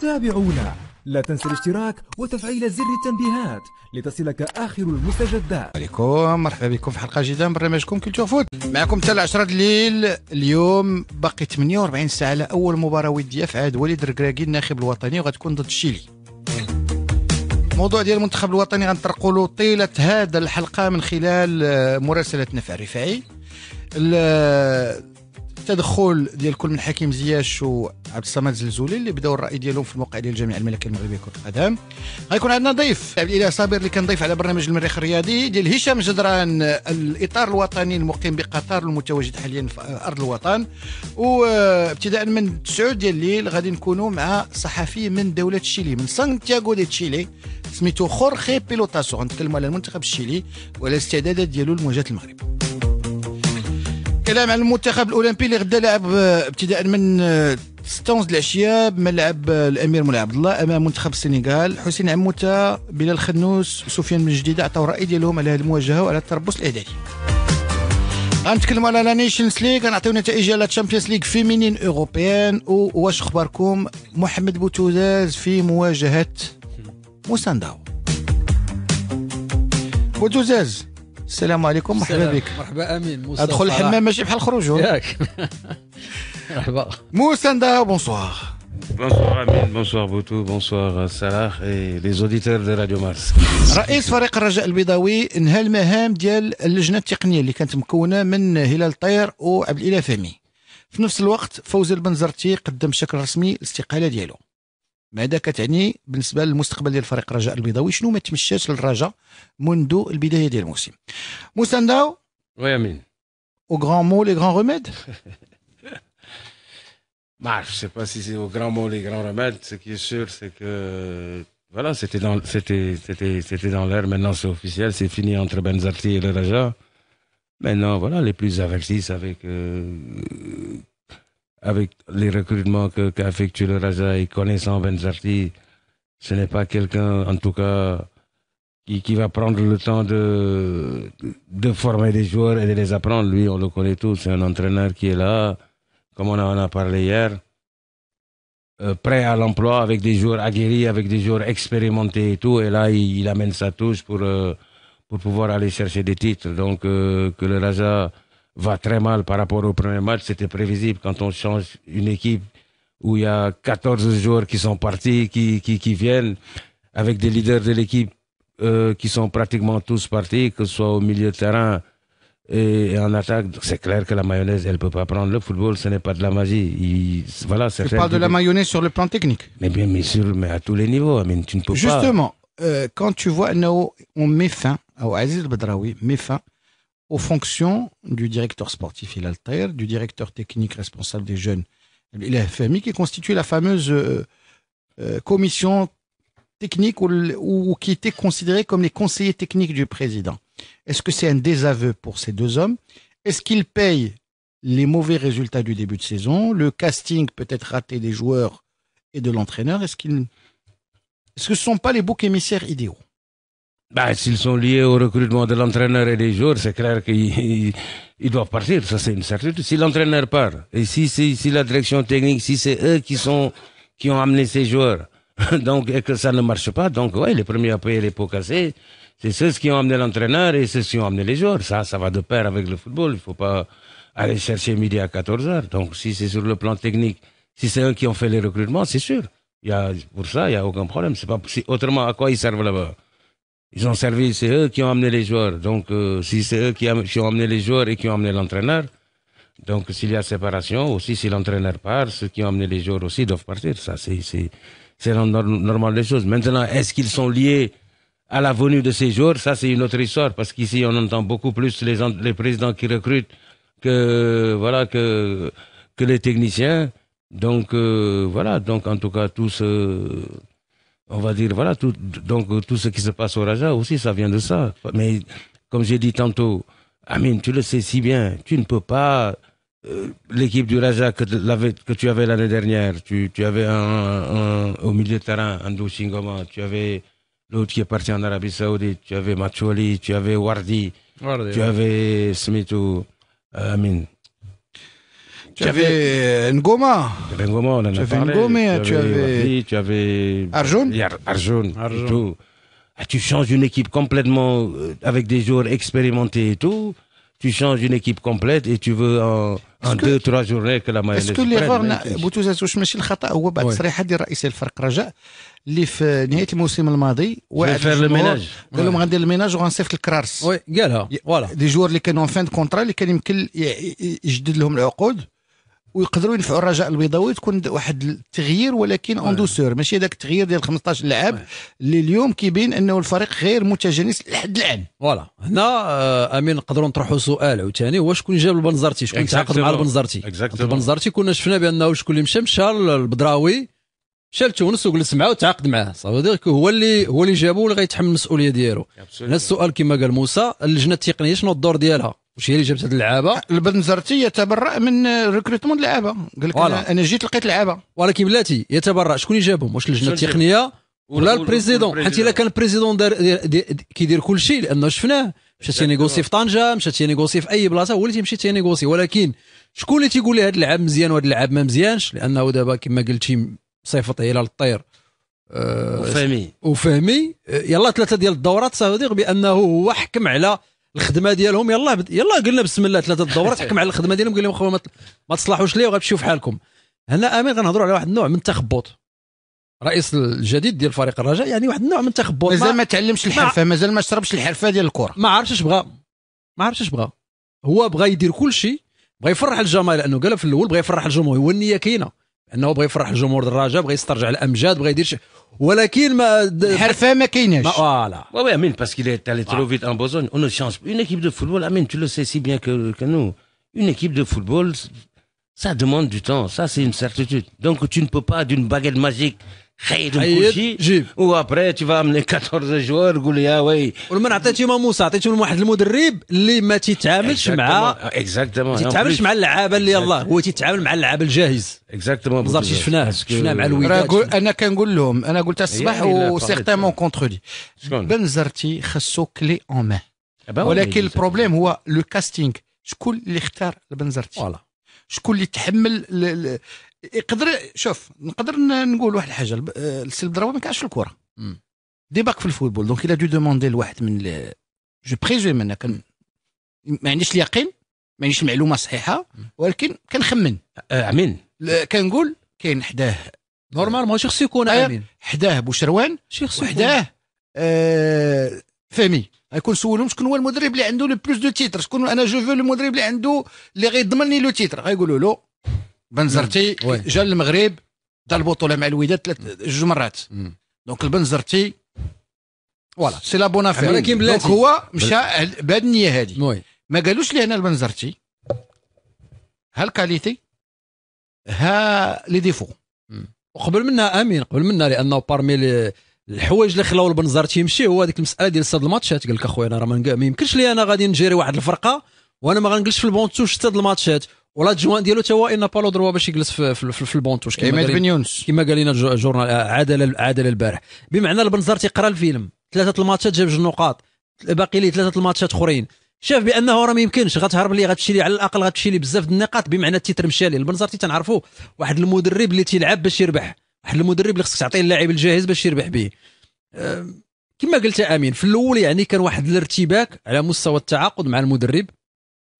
تابعونا لا تنسى الاشتراك وتفعيل زر التنبيهات لتصلك اخر المستجدات عليكم مرحبا بكم في حلقه جديده من برنامجكم كلتور فوت معكم حتى 10 الليل اليوم باقي 48 ساعه على اول مباراه وديه في عهد وليد الركراكي الناخب الوطني وغتكون ضد تشيلي. موضوع ديال المنتخب الوطني غنطرقوا له طيله هذا الحلقه من خلال آه، مراسلتنا في الرفاعي تدخل ديال كل من حكيم زياش وعبد الصمد زلزولي اللي بداو الراي ديالهم في الموقع ديال الجامعه الملكيه المغربيه لكره القدم غيكون عندنا ضيف عبد الاله صابر اللي كان ضيف على برنامج المريخ الرياضي ديال هشام جدران الاطار الوطني المقيم بقطر المتواجد حاليا في ارض الوطن وابتداء من 9 ديال الليل غادي نكونوا مع صحفي من دوله تشيلي من سانتياغو دي تشيلي سميتو خورخي بيلوتاسو غنتكلموا على المنتخب الشيلي وعلى الاستعدادات ديالو لمواجهه المغرب الكلام على المنتخب الاولمبي اللي غدا لعب آه، ابتداء من 6 آه، العشيه بملعب آه، الامير مولاي عبد الله امام منتخب السنغال حسين عموته بلال خنوس سفيان بن جديده عطاو الراي ديالهم على هذه المواجهه وعلى التربص الاعدادي غنتكلموا على لا نيشنز ليغ غنعطيو نتائج على تشامبيونز ليغ فيمينين اوروبيان واش اخباركم محمد بوتوزاز في مواجهه موسانداو بوتوزاز السلام عليكم مرحبا بك مرحبا امين موسى ادخل الحمام ماشي بحال خروجو ياك مرحبا موسى ندا بونسوار بونسوار امين بونسوار بوتو بونسوار سلاخ اي لي زوديتور دي راديو مارس رئيس فريق الرجاء البيضاوي انهى المهام ديال اللجنه التقنيه اللي كانت مكونه من هلال طير وعبد الاله فهمي في نفس الوقت فوزي البنزرتي قدم بشكل رسمي الاستقاله ديالو Qu'est-ce que de est-ce que le Oui Amin. Au grand mot, les grands remèdes bah, Je ne sais pas si c'est au grand mot les grands remèdes. Ce qui est sûr, c'est que voilà c'était dans l'air. Maintenant c'est officiel, c'est fini entre Benzarti et le Raja. Maintenant, voilà les plus avertis savent que avec les recrutements qu'a effectué le Raja, il connaît 120 Ce n'est pas quelqu'un, en tout cas, qui, qui, va prendre le temps de, de former des joueurs et de les apprendre. Lui, on le connaît tous. C'est un entraîneur qui est là, comme on en a parlé hier, euh, prêt à l'emploi avec des joueurs aguerris, avec des joueurs expérimentés et tout. Et là, il, amène sa touche pour, euh, pour pouvoir aller chercher des titres. Donc, euh, que le Raja va très mal par rapport au premier match. C'était prévisible quand on change une équipe où il y a 14 joueurs qui sont partis, qui, qui, viennent, avec des leaders de l'équipe euh, qui sont pratiquement tous partis, que ce soit au milieu de terrain et, en attaque. C'est clair que la mayonnaise, elle peut pas prendre le football, ce n'est pas de la magie. Il, voilà, tu parles de la mayonnaise sur le plan technique. Mais bien, sûr, mais à tous les niveaux. Mais tu ne peux Justement, euh, quand tu vois Nao, on met fin, Aziz Bedraoui met fin aux fonctions du directeur sportif et l'alter, du directeur technique responsable des jeunes et la FMI, qui constituait la fameuse euh, euh, commission technique ou, qui était considérée comme les conseillers techniques du président. Est-ce que c'est un désaveu pour ces deux hommes Est-ce qu'ils payent les mauvais résultats du début de saison, le casting peut-être raté des joueurs et de l'entraîneur Est-ce qu'ils, est-ce que ce ne sont pas les boucs émissaires idéaux bah, S'ils sont liés au recrutement de l'entraîneur et des joueurs, c'est clair qu'ils doivent partir, ça c'est une certitude. Si l'entraîneur part, et si, si, si la direction technique, si c'est eux qui, sont, qui ont amené ces joueurs, donc et que ça ne marche pas, donc ouais, les premiers à payer les pots cassés, c'est ceux qui ont amené l'entraîneur et ceux qui ont amené les joueurs. Ça, ça va de pair avec le football. Il faut pas aller chercher midi à 14 heures. Donc, si c'est sur le plan technique, si c'est eux qui ont fait les recrutements, c'est sûr. Il y a, pour ça, il y a aucun problème. C'est pas, autrement, à quoi ils servent là-bas? Ils ont servi, c'est eux qui ont amené les joueurs. Donc, euh, si c'est eux qui, qui, ont amené les joueurs et qui ont amené l'entraîneur, donc s'il y a séparation, aussi si l'entraîneur part, ceux qui ont amené les joueurs aussi doivent partir. Ça, c'est normal des choses. Maintenant, est-ce qu'ils sont liés à la venue de ces joueurs Ça, c'est une autre histoire parce qu'ici, on entend beaucoup plus les, les présidents qui recrutent que voilà que que les techniciens. Donc euh, voilà. Donc en tout cas, tous. Euh, on va dire, voilà, donc tout ce qui se passe au Raja aussi, ça vient de ça. Mais comme j'ai dit tantôt, Amin tu le sais si bien, tu ne peux pas. Euh, l'équipe du Raja que, tu avais l'année dernière, tu, avais un, au milieu de terrain Andou Singoma, tu avais l'autre qui est parti en Arabie Saoudite, tu avais Macholi, tu avais Wardi, tu avais Smithou, euh, tu avais euh, Ngoma. Ngoma, on en a parlé. Tu avais Ngoma, hein, tu avais. tu avais. Arjun. Arjun. Tout. Ah, tu changes une équipe complètement euh, avec des joueurs expérimentés et tout. Tu changes une équipe complète et tu veux en, en deux, trois journées que la maillot Est-ce que l'erreur, Boutou Zazouch, M. le Khata, ou Bad Srihadi, Raïs El Farq Raja, l'if Niet Moussim El le ou Je vais faire le ménage. Je vais faire le ménage, ou Ansef El Krars. Oui, voilà. Des joueurs qui sont en fin de contrat, qui sont en train de leur code. ويقدروا ينفعوا الرجاء البيضاوي تكون واحد التغيير ولكن اون دوسور ماشي هذاك التغيير ديال 15 لاعب اللي اليوم كيبين انه الفريق غير متجانس لحد الان فوالا هنا آه، امين نقدروا نطرحوا سؤال عاوتاني هو شكون جاب البنزرتي شكون تعاقد مع البنزرتي البنزرتي كنا شفنا بانه شكون اللي مشى مشى البدراوي مشى لتونس وجلس معاه وتعاقد معاه صافي هو اللي هو اللي جابو اللي غيتحمل المسؤوليه ديالو هنا السؤال كما قال موسى اللجنه التقنيه شنو الدور ديالها واش هي اللي جابت هاد اللعابه البنزرتي يتبرأ من ريكروتمون اللعابه قال لك انا جيت لقيت لعابه ولكن بلاتي يتبرأ شكون اللي جابهم واش اللجنه التقنيه ولا البريزيدون حيت الا كان البريزيدون دار كيدير كل شيء لانه شفناه مشى تينيغوسي في طنجه مشى تينيغوسي في اي بلاصه هو اللي تيمشي تينيغوسي ولكن شكون اللي تيقول لي هذا اللعاب مزيان وهذا اللعاب ما مزيانش لانه دابا كما قلتي صيفط عيله للطير آه، وفهمي وفهمي يلا ثلاثه ديال الدورات صادق بانه هو حكم على الخدمه ديالهم يلا يلا قلنا بسم الله ثلاثه الدورات حكم على الخدمه ديالهم قال لهم خويا ما, تصلحوش ليه وغتمشيو في حالكم هنا امين غنهضروا على واحد النوع من التخبط رئيس الجديد ديال فريق الرجاء يعني واحد النوع من التخبط مازال ما, ما تعلمش الحرفه مازال ما شربش الحرفه ديال الكره ما عرفش اش بغى ما عرفش اش بغى هو بغى يدير كل شيء بغى يفرح الجماهير لانه قال في الاول بغى يفرح الجمهور هو النيه كاينه انه بغى يفرح الجمهور الرجاء بغى يسترجع الامجاد بغى يدير شيء Voilà. Oui, Amin, parce qu'il est allé trop vite en Bosnie. On ne Une équipe de football, Amin, tu le sais si bien que nous. Une équipe de football, ça demande du temps. Ça, c'est une certitude. Donc tu ne peux pas, d'une baguette magique... خيطهم كل شيء وابري تيفا من 14 جوار قول يا وي ومن عطيتهم موسى عطيتهم واحد المدرب اللي ما تيتعاملش مع اكزاكتومون ما تيتعاملش مع اللعابه اللي يلاه هو تيتعامل مع اللعابه الجاهز اكزاكتومون بالضبط شفناه شفناه مع الوداد انا كنقول لهم انا قلت الصباح وسيغتامون كونتخولي بنزرتي خصو كلي اون مان ولكن البروبليم هو لو كاستينغ شكون اللي اختار البنزرتي شكون اللي تحمل يقدر شوف نقدر نقول واحد الحاجه آه، السلب ضربه ما كانش في الكره ديباك في الفوتبول دونك الا دو دوموندي لواحد من جو بريزوم انا كان ما عنديش اليقين ما عنديش المعلومه صحيحه ولكن كنخمن آه، امين كنقول كاين حداه نورمالمون شخص يكون آه، امين حداه بوشروان شخص وحداه آه فهمي غيكون سولهم شكون هو المدرب اللي عنده لو بلوس دو تيتر شكون انا جو فو المدرب اللي عنده اللي غيضمن لي لو تيتر غيقولوا له بنزرتي نعم. جا للمغرب دار البطوله مع الوداد ثلاث جوج مرات دونك البنزرتي فوالا سي لا بون افير ولكن بلاتي دونك هو مشى بهاد النيه هذه ما قالوش لي انا البنزرتي ها الكاليتي ها لي ديفو وقبل منها امين قبل منها لانه بارمي الحوايج اللي خلاو البنزرتي يمشي هو هذيك المساله ديال استاد الماتشات قال لك اخويا انا راه ما يمكنش لي انا غادي نجيري واحد الفرقه وانا ما غنجلسش في البونتو شتاد الماتشات جوان ديالو تا هو ان بالو دروا باش يجلس في, في, في, في البونتوش كيما قال بن يونس قال لنا جورنال آه، عدل عادل البارح بمعنى البنزار تيقرا الفيلم ثلاثه الماتشات جاب جوج نقاط باقي ليه ثلاثه الماتشات اخرين شاف بانه راه ما يمكنش غتهرب ليه غتمشي ليه على الاقل غتمشي ليه بزاف د النقاط بمعنى التيتر مشى ليه البنزر تنعرفوا واحد المدرب اللي تيلعب باش يربح واحد المدرب اللي خصك تعطيه اللاعب الجاهز باش يربح به كما قلت امين في الاول يعني كان واحد الارتباك على مستوى التعاقد مع المدرب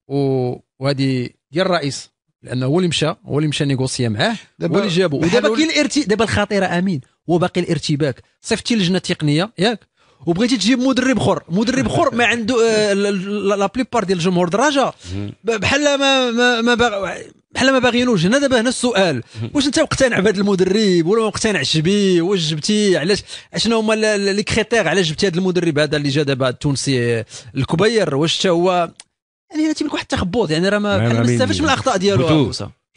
وهذه ديال الرئيس لانه هو اللي مشى هو اللي مشى نيغوسيا معاه هو اللي جابو ودابا كاين الارتي دابا الخطيره امين هو باقي الارتباك صيفطتي لجنه تقنيه ياك وبغيتي تجيب مدرب اخر مدرب اخر ما عنده آه، لا بليبار ديال الجمهور دراجه بحال ما ما بحال ما باغينوش هنا دابا هنا السؤال واش انت مقتنع بهذا المدرب ولا مقتنعش به واش جبتيه علاش شنو هما لي كريتير علاش جبتي هذا المدرب هذا اللي جا دابا التونسي الكبير واش حتى هو Tu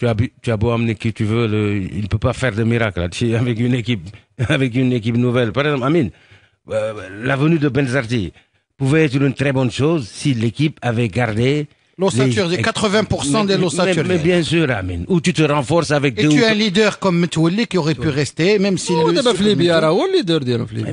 as, tu as beau amener qui tu veux, il ne peut pas faire de miracle avec une équipe, avec une équipe nouvelle. Par exemple, Amin, euh, la venue de Benzarti pouvait être une très bonne chose si l'équipe avait gardé L'ossature, 80% des l'ossature. Mais, bien sûr, Amin, Où tu te renforces avec Et deux tu as un leader comme Metouli qui aurait pu rester, même si. Oh, d'abord, Flibi, leader,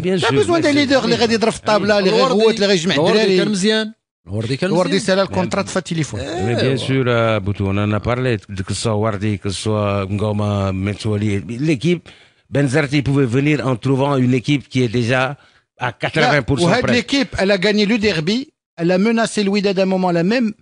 bien sûr. Tu as besoin des leader, les gars, des qui table, les gars, les gars, les gars, Wardi, c'est le contrat de Fatih Mais eh bien eh, sûr, euh, on en a parlé, que ce soit Wardi, que ce soit Ngoma, Metsouali. L'équipe, Benzarti pouvait venir en trouvant une équipe qui est déjà à 80%. L'équipe, elle a gagné le derby, elle a menacé Louis d'un moment là même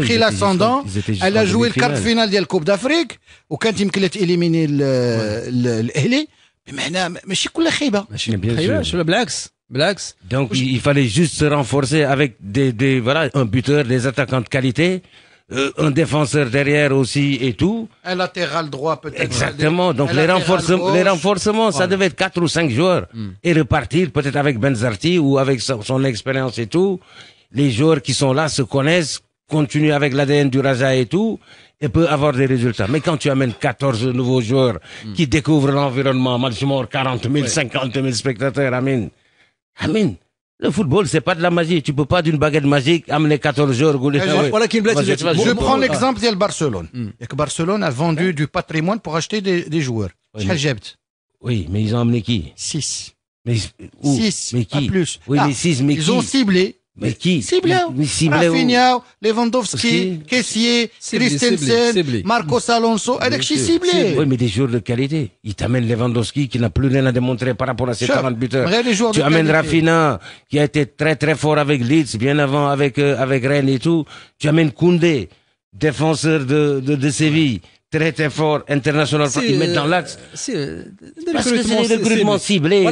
pris l'ascendant, elle a ben joué le quart de de la Coupe d'Afrique, aucun team qui l'ait éliminé. Mais je suis cool à Riba. Je suis bien sur le Blacks. Blacks. Donc il fallait juste se renforcer avec des, des voilà un buteur, des attaquants de qualité. Euh, un défenseur derrière aussi et tout. Un latéral droit peut-être. Exactement. Donc les, renforcements, les, renforcements, ça devait être quatre ou cinq joueurs. Hmm. Et repartir peut-être avec Benzarti ou avec son, son expérience et tout. Les joueurs qui sont là se connaissent, continuent avec l'ADN du Raja et tout et peut avoir des résultats. Mais quand tu amènes 14 nouveaux joueurs hmm. qui découvrent l'environnement, maximum 40 000, 50 000 spectateurs, Amine, Amen. Le football, c'est pas de la magie. Tu peux pas d'une baguette magique amener 14 joueurs. Eh, je prends l'exemple de Barcelone. Hmm. Et Barcelone a vendu du patrimoine pour acheter des, des joueurs. Oui, mais ils ont amené qui 6. Mais, Six, mais qui? Pas plus. Oui, ah, mais six, mais ils ont ciblé mais qui Rafinha, Lewandowski, Kessier, Christensen, Marcos Alonso, Alexis Ciblé. Oui, mais des joueurs de qualité. Il t'amène Lewandowski qui n'a plus rien à démontrer par rapport à ses 40 buteurs. Tu amènes Rafinha qui a été très très fort avec Leeds, bien avant avec euh, avec Rennes et tout. Tu amènes Koundé, défenseur de de, de Séville. très très fort international il met dans l'axe euh, euh, parce que c'est recrutement ciblé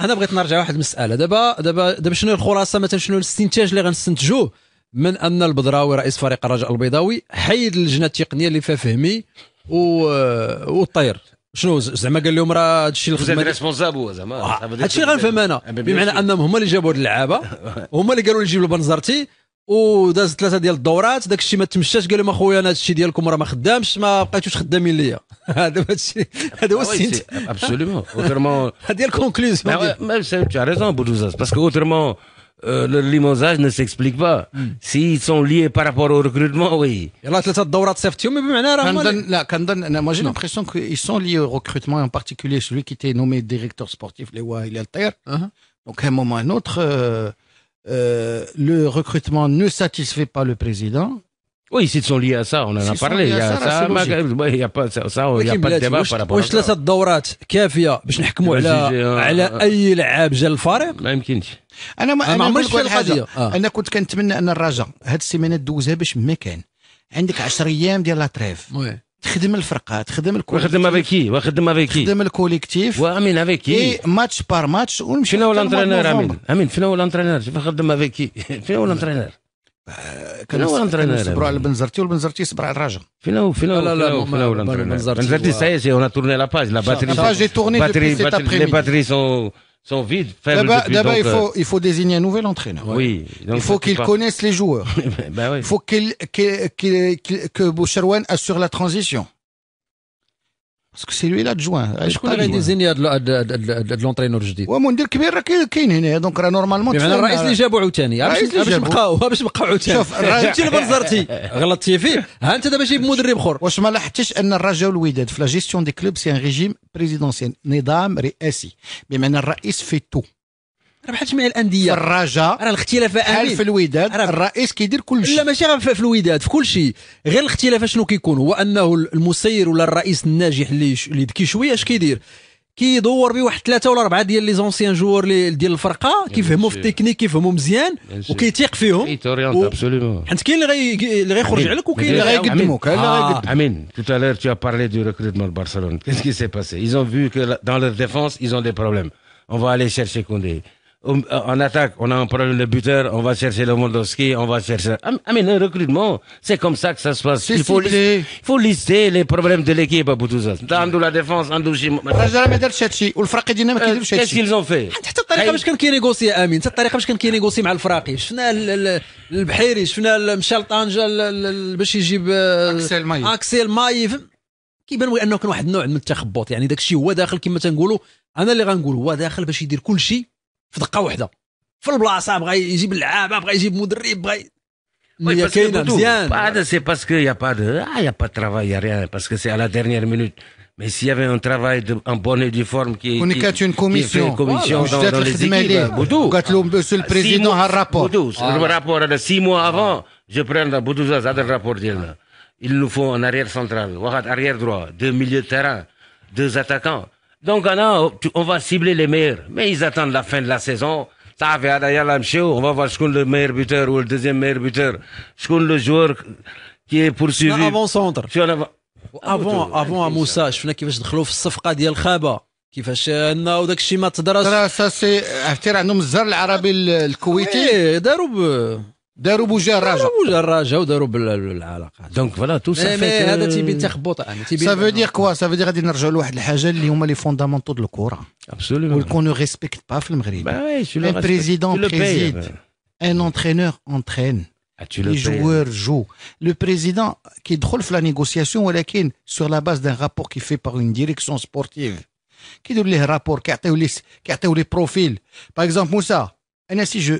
انا بغيت نرجع واحد المساله دابا دابا دابا شنو الخلاصه مثلا شنو الاستنتاج اللي غنستنتجوه من ان البدراوي رئيس فريق الرجاء البيضاوي حيد اللجنه التقنيه اللي فيها فهمي و... والطير شنو زعما قال لهم راه هذا الشيء اللي ريسبونسابل زعما هذا الشيء غنفهم انا بمعنى انهم هما اللي جابوا هاد اللعابه هما اللي قالوا لي جيب البنزرتي Ou dans le cas des la Daura, c'est-à-dire que si je mets un 6-gallon à la machine, je ne sais pas si je vais me débrouiller. Absolument. Je C'est sais pas si je conclusion. Tu as raison, Bourdouzaz. Parce que autrement, euh, le limosage ne s'explique pas. Hmm. S'ils sont liés par rapport au recrutement, oui. Il dans le cas de la Daura, c'est-à-dire que Moi, j'ai l'impression qu'ils sont liés au recrutement, en particulier celui qui était nommé directeur sportif, les Ouai et les Donc, à un moment ou à un autre... Euh, euh, le recrutement ne satisfait pas le président. Oui, s'ils sont liés à ça, on en a parlé. Il y a ça, ما il y a pas ça, ça il y a pas de débat par rapport. واش ثلاثة دورات كافية باش نحكموا على على أي لعاب جا الفريق؟ ما يمكنش. أنا ما أنا عمرش في القضية. أنا كنت كنتمنى أن الرجاء هاد السيمانة دوزها باش ما كان. عندك 10 أيام ديال لا تريف. تخدم الفرقه تخدم الكوليكتيف وخدم افيكي وخدم افيكي تخدم الكوليكتيف وامين افيكي ماتش بار ماتش ونمشي فين هو الانترينور امين امين فين هو الانترينور خدم افيكي فين هو الانترينور كان آه، هو الانترينور صبروا على البنزرتي والبنزرتي صبر على الراجل فين هو فين هو فين هو الانترينور بنزرتي سي اون تورني لا باج لا باتري لا باج تورني لي باتري سون D'abord, euh, il, faut, désigner un nouvel entraîneur. Oui. Ben il faut qu'il connaisse les joueurs. Il faut qu'il, que Boucherouane assure la transition. باسكو سي لوي لادجوان شكون اللي غيديزيني هاد لونترينور الجديد مدير كبير راه كاين هنا دونك راه نورمالمون بمعنى الرئيس اللي جابو عاوتاني باش بقاو باش بقاو عاوتاني شوف جبتي البنزرتي غلطتي فيه ها انت دابا جايب مدرب اخر واش ما لاحظتيش ان الرجاء والوداد في لا جيستيون دي كلوب سي ان ريجيم بريزيدونسيال نظام رئاسي بمعنى الرئيس في تو راه بحال جميع الانديه في الرجاء راه الاختلاف بحال في الوداد الرئيس كيدير كل شيء لا ماشي غير في الوداد في كل شيء غير الاختلاف شنو كيكون هو انه المسير ولا الرئيس الناجح اللي اللي ذكي شويه اش كيدير كيدور بواحد ثلاثه ولا اربعه ديال لي زونسيان جوار ديال الفرقه كيفهموا في التكنيك كيفهموا مزيان وكيتيق فيهم حيت كاين اللي اللي غيخرج عليك وكاين اللي غيقدموك امين تو الير تو بارلي دو ريكروتمون لبرشلونه كيس كي سي باسي ايزون فيو كو دون لور ديفونس ايزون دي بروبليم اون problèmes الي شيرشي كوندي en attaque, on a un problème de buteur, on va chercher le Lewandowski, on va chercher. Ah, mais le recrutement, c'est comme ça que ça se passe. Il faut, il faut lister les problèmes de l'équipe à bout tout ça. Dans la défense, en douche. Qu'est-ce qu'ils ont fait? الطريقه باش كان كينيغوسي امين حتى الطريقه باش كان كينيغوسي مع الفراقي شفنا البحيري شفنا مشى لطنجه باش يجيب اكسيل ماي اكسيل ماي كيبان انه كان واحد النوع من التخبط يعني داك الشيء هو داخل كما تنقولوا انا اللي غنقول هو داخل باش يدير كل شيء في دقه واحده في a pas يجيب اللعابه ah, rien يجيب مدرب rien هي كاينه مزيان هذا Mais s'il y avait un travail de, en bon et forme qui On une commission, commission le ah, président a rapport. six mois avant, je prends le rapport Il nous faut un arrière central, arrière droit, deux milieux de terrain, deux attaquants. Donc, on, a, on va cibler les meilleurs. Mais ils attendent la fin de la saison. la On va voir ce qu'on le meilleur buteur ou le deuxième meilleur buteur. Ce qu'on le joueur qui est poursuivi. Non, avant centre. avant avant Je مoussa شفنا كيفاش دخلوا في الصفقه ديال خابه كيفاش لنا وداك الشيء ما تدرس ترى سي عرفتي راه عندهم الزر العربي الكويتي داروا ça veut dire quoi Ça veut dire qu'on ne respecte pas bah le président un entraîneur entraîne, ah, les joueurs jouent. Le président qui drôle la négociation, sur la base d'un rapport qui fait par une direction sportive. Qui donne les rapports, qui qui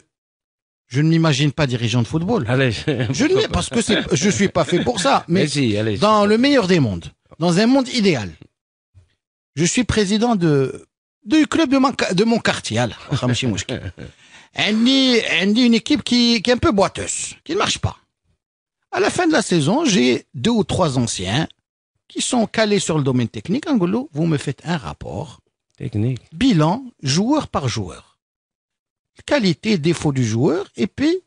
je ne m'imagine pas dirigeant de football. je ne parce que je suis pas fait pour ça. Mais, dans le meilleur des mondes, dans un monde idéal, je suis président de du club de mon, de mon quartier. Elle dit, une équipe qui, qui est un peu boiteuse, qui ne marche pas. À la fin de la saison, j'ai deux ou trois anciens qui sont calés sur le domaine technique. Angolo, vous me faites un rapport. Technique. Bilan, joueur par joueur Qualité, et défauts du joueur, et puis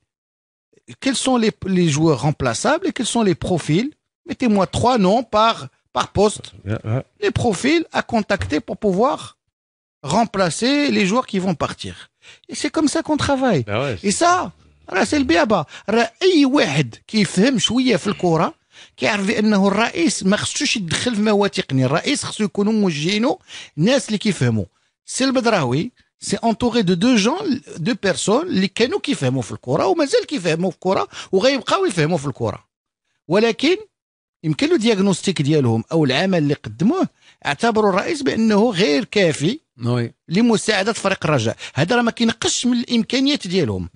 quels sont les, les joueurs remplaçables et quels sont les profils. Mettez-moi trois noms par, par poste. Les profils à contacter pour pouvoir remplacer les joueurs qui vont partir. Et c'est comme ça qu'on travaille. Ben et ça, c'est le béaba. اي واحد كيفهم شويه في الكره كيعرف انه الرئيس ما خصوش يدخل في مواد تقنيه الرئيس خصو يكونوا qui ناس comprennent C'est le البدراوي سي انتوري دو دو جون دو بيرسون اللي كانوا كيفهموا في الكره ومازال كيفهموا في الكره وغيبقاو يفهموا في الكره ولكن يمكن له دياغنوستيك ديالهم او العمل اللي قدموه اعتبروا الرئيس بانه غير كافي نوي. لمساعده فريق الرجاء هذا راه ما كينقصش من الامكانيات ديالهم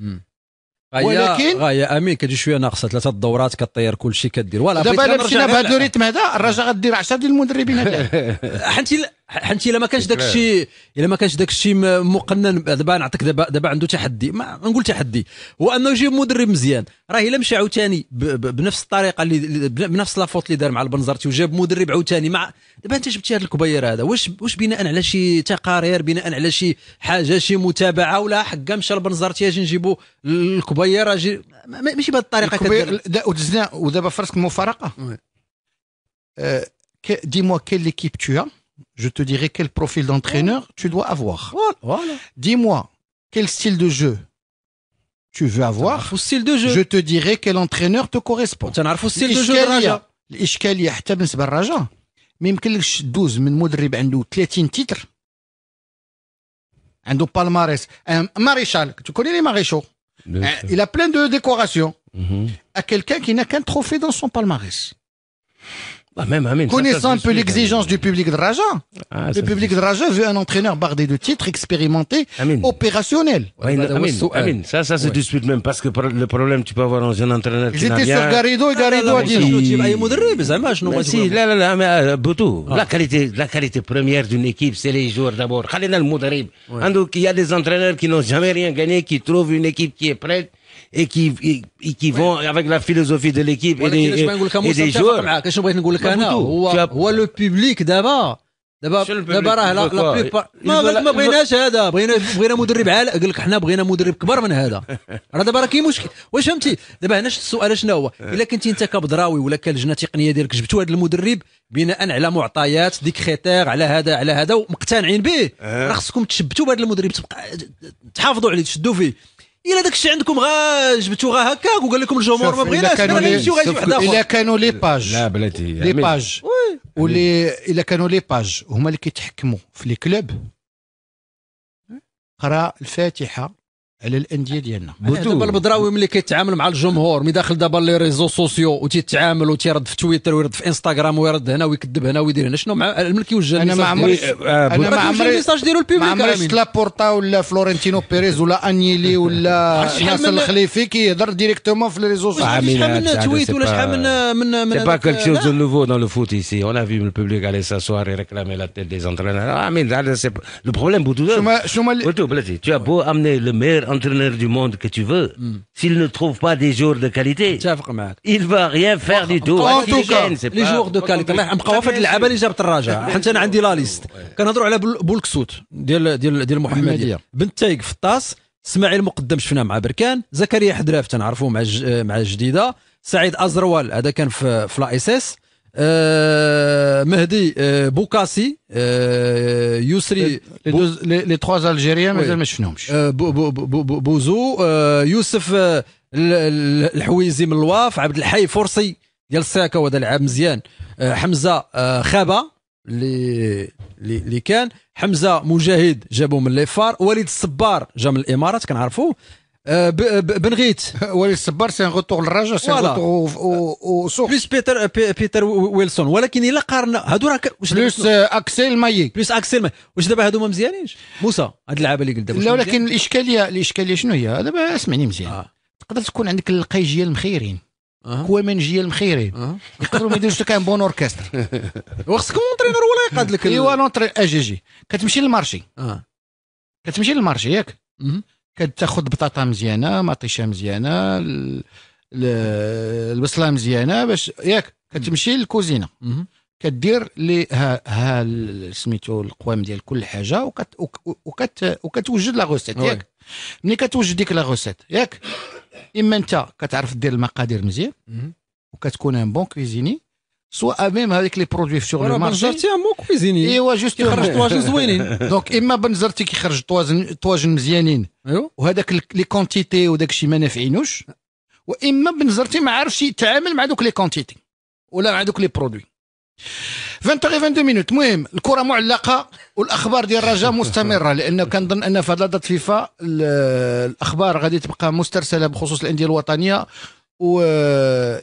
غاية ولكن غاية امين كتجي شويه ناقصه ثلاثه الدورات كطير كل شيء كدير ولا دابا الا مشينا بهذا الريتم هذا الرجاء غدير 10 ديال المدربين هكا حنتي حنت الا ما كانش داك الشيء الا ما كانش داك الشيء مقنن دابا نعطيك دابا دابا عنده تحدي ما نقول تحدي هو انه يجيب مدرب مزيان راه الا مشى عاوتاني بنفس الطريقه اللي بنفس لافوت اللي دار مع البنزرتي وجاب مدرب عاوتاني مع دابا انت جبتي هذا الكبير هذا واش واش بناء على شي تقارير بناء على شي حاجه شي متابعه ولا حكا مشى البنزرتي اجي نجيبوا الكبير اجي ماشي بهذه الطريقه كدير ودزنا ودابا فرسك المفارقه دي موا كيل ليكيب تو je te dirai quel profil d'entraîneur tu dois avoir. Dis-moi, quel style de jeu tu veux avoir style de jeu. Je te dirai quel entraîneur te correspond. style de jeu الإشكالية حتى les للرجاء ما les 30 Maréchal, tu connais les maréchaux hein, il a plein de décorations mhm. à quelqu'un qui n'a qu'un trophée dans son palmarès bah, même, Connaissant un peu l'exigence du public de Raja, ah, le public de veut un entraîneur bardé de titres, expérimenté, opérationnel. Bah, ça, ça se dispute même parce que le problème, tu peux avoir un entraîneur qui Ils étaient sur Garrido et ah, Garrido a dit non. mais la qualité, la qualité première d'une équipe, c'est les joueurs d'abord. al-Moudarib. Il y a des entraîneurs qui n'ont jamais rien gagné, qui trouvent une équipe qui est prête et qui, et, et qui vont avec la philosophie de l'équipe et et, et des joueurs. quest شنو بغيت نقول لك انا هو هو لو public دابا دابا دابا راه لا ما ما بغيناش هذا بغينا بغينا مدرب عال قال لك حنا بغينا مدرب كبر من هذا راه دابا راه كاين مشكل واش فهمتي دابا هنا السؤال شنو هو آه. الا كنت انت كبدراوي ولا كلجنه تقنيه ديالك جبتوا هذا المدرب بناء على معطيات ديك كريتير على هذا على هذا ومقتنعين به آه. راه خصكم تشبتوا بهذا المدرب تبقى تحافظوا عليه تشدوا فيه الا داك الشيء عندكم غا جبتو غا هكاك وقال لكم الجمهور ما بغيناش كانوا لي الا كانوا لي باج لا بلاتي لي باج يعني ولي الا كانوا لي باج هما اللي كيتحكموا في لي كلوب قرا الفاتحه على الانديه ديالنا دابا البدراوي ملي كيتعامل مع الجمهور مي داخل دابا لي ريزو سوسيو وتيتعامل وتيرد في تويتر ويرد في انستغرام ويرد هنا ويكذب هنا ويدير هنا شنو مع الملك كيوجه انا ما عمري آه، انا ما عمري الميساج ديالو البوبليك ما عمري شفت لابورتا ولا فلورنتينو بيريز ولا انيلي ولا ناصر الخليفي كيهضر ديريكتومون في لي ريزو سوسيو شحال من تويت ولا شحال من من من سي با كلك شوز دو نوفو دون لو فوت ايسي اون افي من البوبليك علي سا سواري ريكلامي لا تيل دي زونترينور امين هذا سي لو بروبليم بوتو شوما شوما بوتو بلاتي تو بو امني لو مير entraîneur du monde que tu veux, mm. s'il ne trouve pas des joueurs de qualité, il va rien faire du tout. En tout cas, les joueurs de qualité. نبقاو في اللعابه اللي جابت الرجاء حيت انا عندي لا ليست كنهضروا على بولكسوت ديال ديال ديال المحمديه بن تايك في الطاس اسماعيل مقدم شفناه مع بركان زكريا حدراف تنعرفوه مع مع الجديده سعيد ازروال هذا كان في في لا اس اس Euh, Mehdi euh, Boukassi, euh, Yousri. Les, Bou... les, les, trois Algériens, oui. mais je ne euh, Bouzou, يوسف الحويزي من الواف عبد الحي فرسي ديال الساكا وهذا لعاب مزيان حمزه خابه اللي اللي كان حمزه مجاهد جابوه من ليفار وليد الصبار جا من الامارات كنعرفوه بن غيت ولي الصبار سي ان غوتور للرجاء سي ان غوتور بلوس بيتر بيتر ويلسون ولكن الا قارنا هادو راه واش بلوس اكسيل ماي بلوس اكسيل ماي واش دابا هادو ما مزيانينش موسى هاد اللعابه اللي قلت لا ولكن الاشكاليه الاشكاليه شنو هي دابا اسمعني مزيان آه. تقدر تكون عندك القيجيه المخيرين أه. كوامنجيه المخيرين أه. يقدروا ما يديروش لك ان بون اوركستر وخصك اونترينور ولا يقاد لك ايوا اونترينور جي كتمشي للمارشي أه. كتمشي للمارشي ياك كتاخذ بطاطا مزيانه مطيشه مزيانه البصله مزيانه باش ياك كتمشي للكوزينه كدير لي ها, ها سميتو القوام ديال كل حاجه وكت وكت وكتوجد لا غوسيت ياك ملي كتوجد ديك لا غوسيت ياك اما انت كتعرف دير المقادير مزيان وكتكون ان بون كويزيني سوا ميم هذيك لي برودوي سور لو مارشي بنزرتي مو كويزيني ايوا جوست كيخرج طواجن زوينين دونك اما بنزرتي كيخرج طواجن طواجن مزيانين ايوا وهذاك لي كونتيتي وداك الشيء ما نافعينوش واما بنزرتي ما عارفش يتعامل مع دوك لي كونتيتي ولا مع دوك لي برودوي 20 غير 22 مينوت المهم الكره معلقه والاخبار ديال الرجاء مستمره لانه كنظن ان في هذه فيفا الاخبار غادي تبقى مسترسله بخصوص الانديه الوطنيه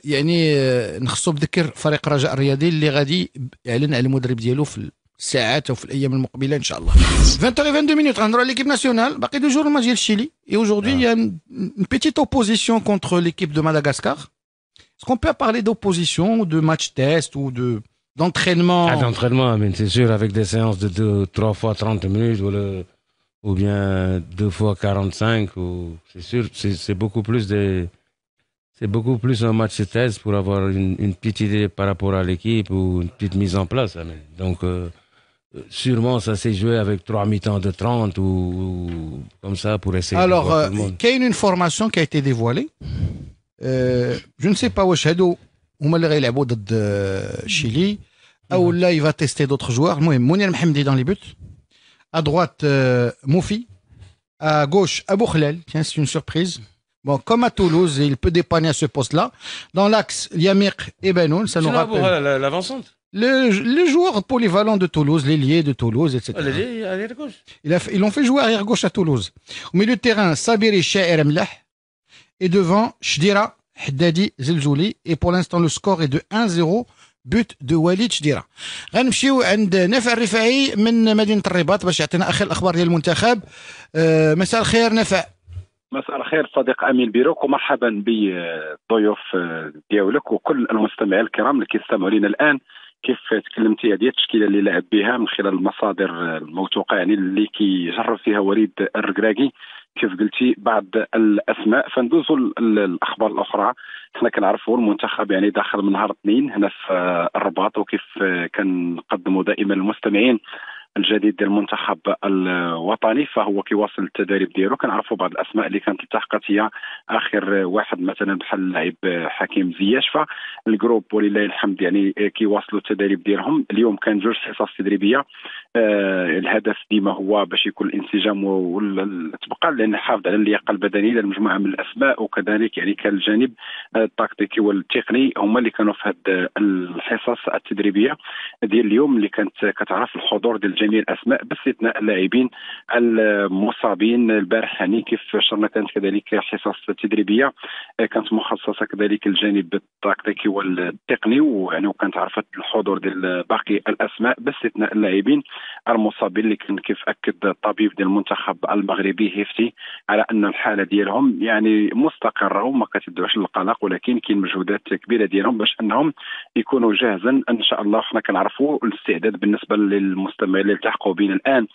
يعني نخصو بذكر فريق رجاء الرياضي اللي غادي يعلن على المدرب ديالو في الساعات او في الايام المقبله ان شاء الله 20 22 مينوت غنهضروا على ليكيب ناسيونال باقي دو جور الماتش ديال الشيلي اي اجوردي يا اون بيتيت اوبوزيسيون كونتر ليكيب دو مادغاسكار Est-ce qu'on peut parler d'opposition, de match test ou de d'entraînement ah, D'entraînement, c'est sûr, avec des séances de 2, 3 fois 30 minutes ou, le, ou bien 2 fois 45. Ou, c'est sûr, c'est, beaucoup plus des, c'est beaucoup plus un match thèse pour avoir une, petite idée par rapport à l'équipe ou une petite mise en place. Hein, donc, euh, euh, sûrement, ça s'est joué avec trois mi-temps de 30 ou, comme ça pour essayer. Alors, euh, de est une formation qui a été dévoilée. je ne sais pas où Shadow, هما اللي غيلعبوا ضد là, va tester va tester joueurs. Moi, Mounir منير dans les buts à droite À à à gauche Abou une Tiens, C'est une surprise. Bon, comme à Toulouse, il peut dépanner à ce poste-là. Dans l'axe, Yamir et Benoun, ça nous rappelle. La, la, la Vincente. Le, le, joueur polyvalent de Toulouse, l'ailier de Toulouse, etc. Il a, ils l'ont fait jouer arrière gauche à Toulouse. Au milieu de terrain, Sabiri Sha'ir Et devant, Shdira, Haddadi, Zelzouli. Et pour l'instant, le score est de 1-0. بوت دو وليد شديره غنمشيو عند نافع الرفاعي من مدينه الرباط باش يعطينا اخر الاخبار ديال المنتخب مساء الخير نافع مساء الخير صديق امين بيروك ومرحبا بالضيوف آه، ديالك وكل المستمعين الكرام اللي كيستمعوا لنا الان كيف تكلمتي هذه التشكيله اللي لعب بها من خلال المصادر الموثوقه يعني اللي كيجرب فيها وليد الركراكي كيف قلتي بعض الاسماء فندوزوا الاخبار الاخرى حنا كنعرفوا المنتخب يعني داخل من نهار اثنين هنا في الرباط وكيف كنقدموا دائما للمستمعين الجديد ديال المنتخب الوطني فهو كيواصل التدريب ديالو كنعرفوا بعض الاسماء اللي كانت التحقت هي اخر واحد مثلا بحال اللاعب حكيم زياش فالجروب ولله الحمد يعني كيواصلوا التدريب ديالهم اليوم كان جوج حصص تدريبيه آه، الهدف ديما هو باش يكون الانسجام وتبقى لان حافظ على اللياقه البدنيه للمجموعه من الاسماء وكذلك يعني كان الجانب التكتيكي والتقني هما اللي كانوا في هذه الحصص التدريبيه ديال اليوم اللي كانت كتعرف الحضور ديال جميع الاسماء باستثناء اللاعبين المصابين البارح يعني كيف شرنا كانت كذلك حصص تدريبيه كانت مخصصه كذلك الجانب التكتيكي والتقني ويعني وكانت عرفت الحضور ديال باقي الاسماء باستثناء اللاعبين المصابين اللي كان كيف اكد الطبيب ديال المنتخب المغربي هيفتي على ان الحاله ديالهم يعني مستقره وما كتدعوش للقلق ولكن كاين مجهودات كبيره ديالهم باش انهم يكونوا جاهزا ان شاء الله حنا كنعرفوا الاستعداد بالنسبه للمستمعين التحقوا بنا الان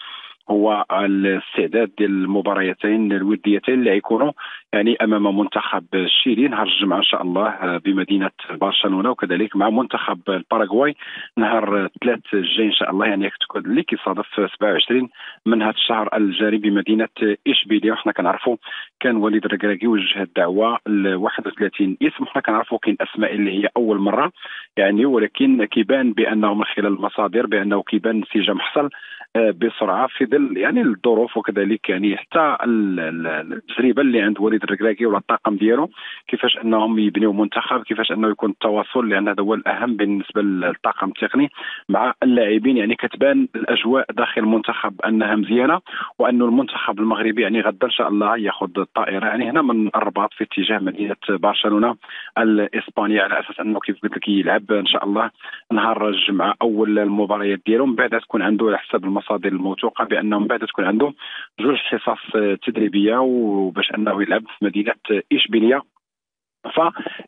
هو الاستعداد ديال المباريتين الوديتين اللي غيكونوا يعني امام منتخب الشيلي نهار الجمعه ان شاء الله آه، بمدينه برشلونه وكذلك مع منتخب الباراغواي نهار الثلاث الجاي ان شاء الله يعني اللي كيصادف 27 من هذا الشهر الجاري بمدينه اشبيليه وحنا كنعرفوا كان وليد الركراكي وجه الدعوه ل 31 اسم حنا كنعرفوا كاين اسماء اللي هي اول مره يعني ولكن كيبان بانه من خلال المصادر بانه كيبان انسجام حصل بسرعه في ظل يعني الظروف وكذلك يعني حتى التجربه اللي عند وليد الركراكي ولا الطاقم ديالو كيفاش انهم يبنيو منتخب كيفاش انه يكون التواصل لان هذا هو الاهم بالنسبه للطاقم التقني مع اللاعبين يعني كتبان الاجواء داخل المنتخب انها مزيانه وانه المنتخب المغربي يعني غدا ان شاء الله ياخذ الطائره يعني هنا من الرباط في اتجاه مدينه برشلونه الاسبانيه على اساس انه كيف قلت لك يلعب ان شاء الله نهار الجمعه اول المباريات ديالو من بعد تكون عنده على حساب المصادر الموثوقه بانهم بعد تكون عندهم جوج حصص تدريبيه وباش انه يلعب في مدينه اشبيليه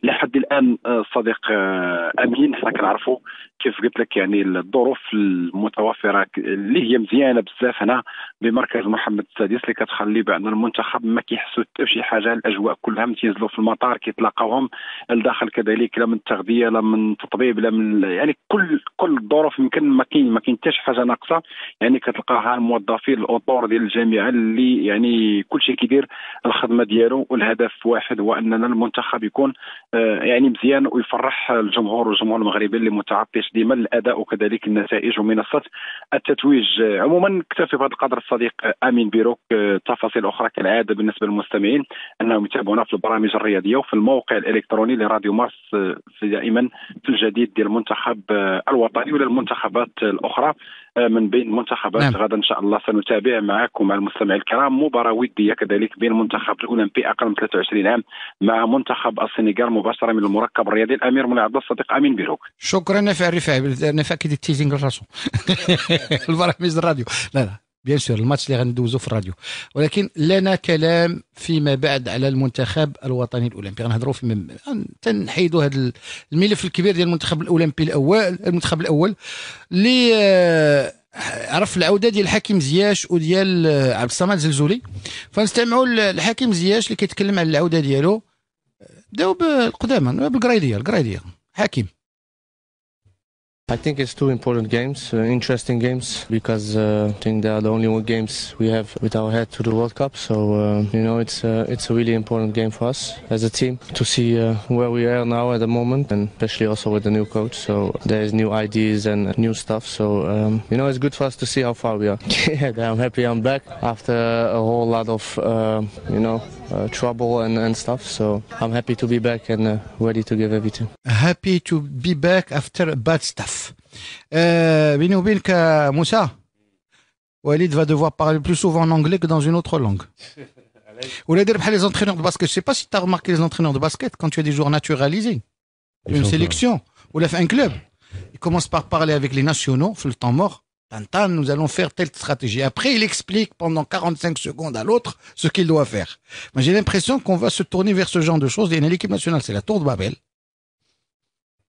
فلحد الان الصديق آه، آه، امين حنا كنعرفوا كيف قلت لك يعني الظروف المتوفره اللي هي مزيانه بزاف هنا بمركز محمد السادس اللي كتخلي بان المنتخب ما كيحسوا حتى بشي حاجه الاجواء كلها متينزلوا في المطار كيتلاقاوهم الداخل كذلك لا من التغذيه لا من التطبيب لا من يعني كل كل الظروف يمكن ما كاين ما كاين حتى شي حاجه ناقصه يعني كتلقاها الموظفين الاطور ديال الجامعه اللي يعني كل شيء كيدير الخدمه ديالو والهدف واحد هو اننا المنتخب بيكون آه، يعني مزيان ويفرح الجمهور والجمهور المغربي اللي متعطش ديما للاداء وكذلك النتائج ومنصه التتويج عموما نكتفي بهذا القدر الصديق امين بيروك آه، تفاصيل اخرى كالعاده بالنسبه للمستمعين انهم يتابعونا في البرامج الرياضيه وفي الموقع الالكتروني لراديو مارس آه، في دائما في الجديد ديال المنتخب الوطني ولا المنتخبات الاخرى آه، من بين منتخبات نعم. غدا ان شاء الله سنتابع معكم مع المستمع الكرام مباراه وديه كذلك بين منتخب الاولمبي اقل من 23 عام مع منتخب السنغال مباشره من المركب الرياضي الامير مولاي عبد الصديق امين بيروك شكرا نفع الرفاعي نفع كي التيزينغ الراسو البرامج الراديو لا لا بيان سور الماتش اللي غندوزو في الراديو ولكن لنا كلام فيما بعد على المنتخب الوطني الاولمبي غنهضروا في تنحيدوا هذا الملف الكبير ديال المنتخب الاولمبي الاول المنتخب الاول اللي آه، عرف العوده ديال الحكيم زياش وديال آه، عبد الصمد زلزولي فنستمعوا للحكيم زياش اللي كيتكلم على العوده ديالو آه، بداو بالقدامى بالقرايديه القرايديه حكيم I think it's two important games, uh, interesting games, because uh, I think they are the only games we have with our head to the World Cup. So uh, you know, it's uh, it's a really important game for us as a team to see uh, where we are now at the moment, and especially also with the new coach. So there's new ideas and new stuff. So um, you know, it's good for us to see how far we are. yeah, I'm happy I'm back after a whole lot of uh, you know Uh, trouble and, stuff. So I'm happy to be back and uh, ready to give everything. Happy to be back after bad stuff. Euh, بيني Moussa, Walid va devoir parler plus souvent en anglais que dans une autre langue. Ou les bah, les entraîneurs de basket, je sais pas si tu as remarqué les entraîneurs de basket quand tu as des joueurs naturalisés, une sélection ou un club, ils commencent par parler avec les nationaux, le temps mort nous allons faire telle stratégie. Après, il explique pendant 45 secondes à l'autre ce qu'il doit faire. mais j'ai l'impression qu'on va se tourner vers ce genre de choses. Il y a une nationale, c'est la Tour de Babel.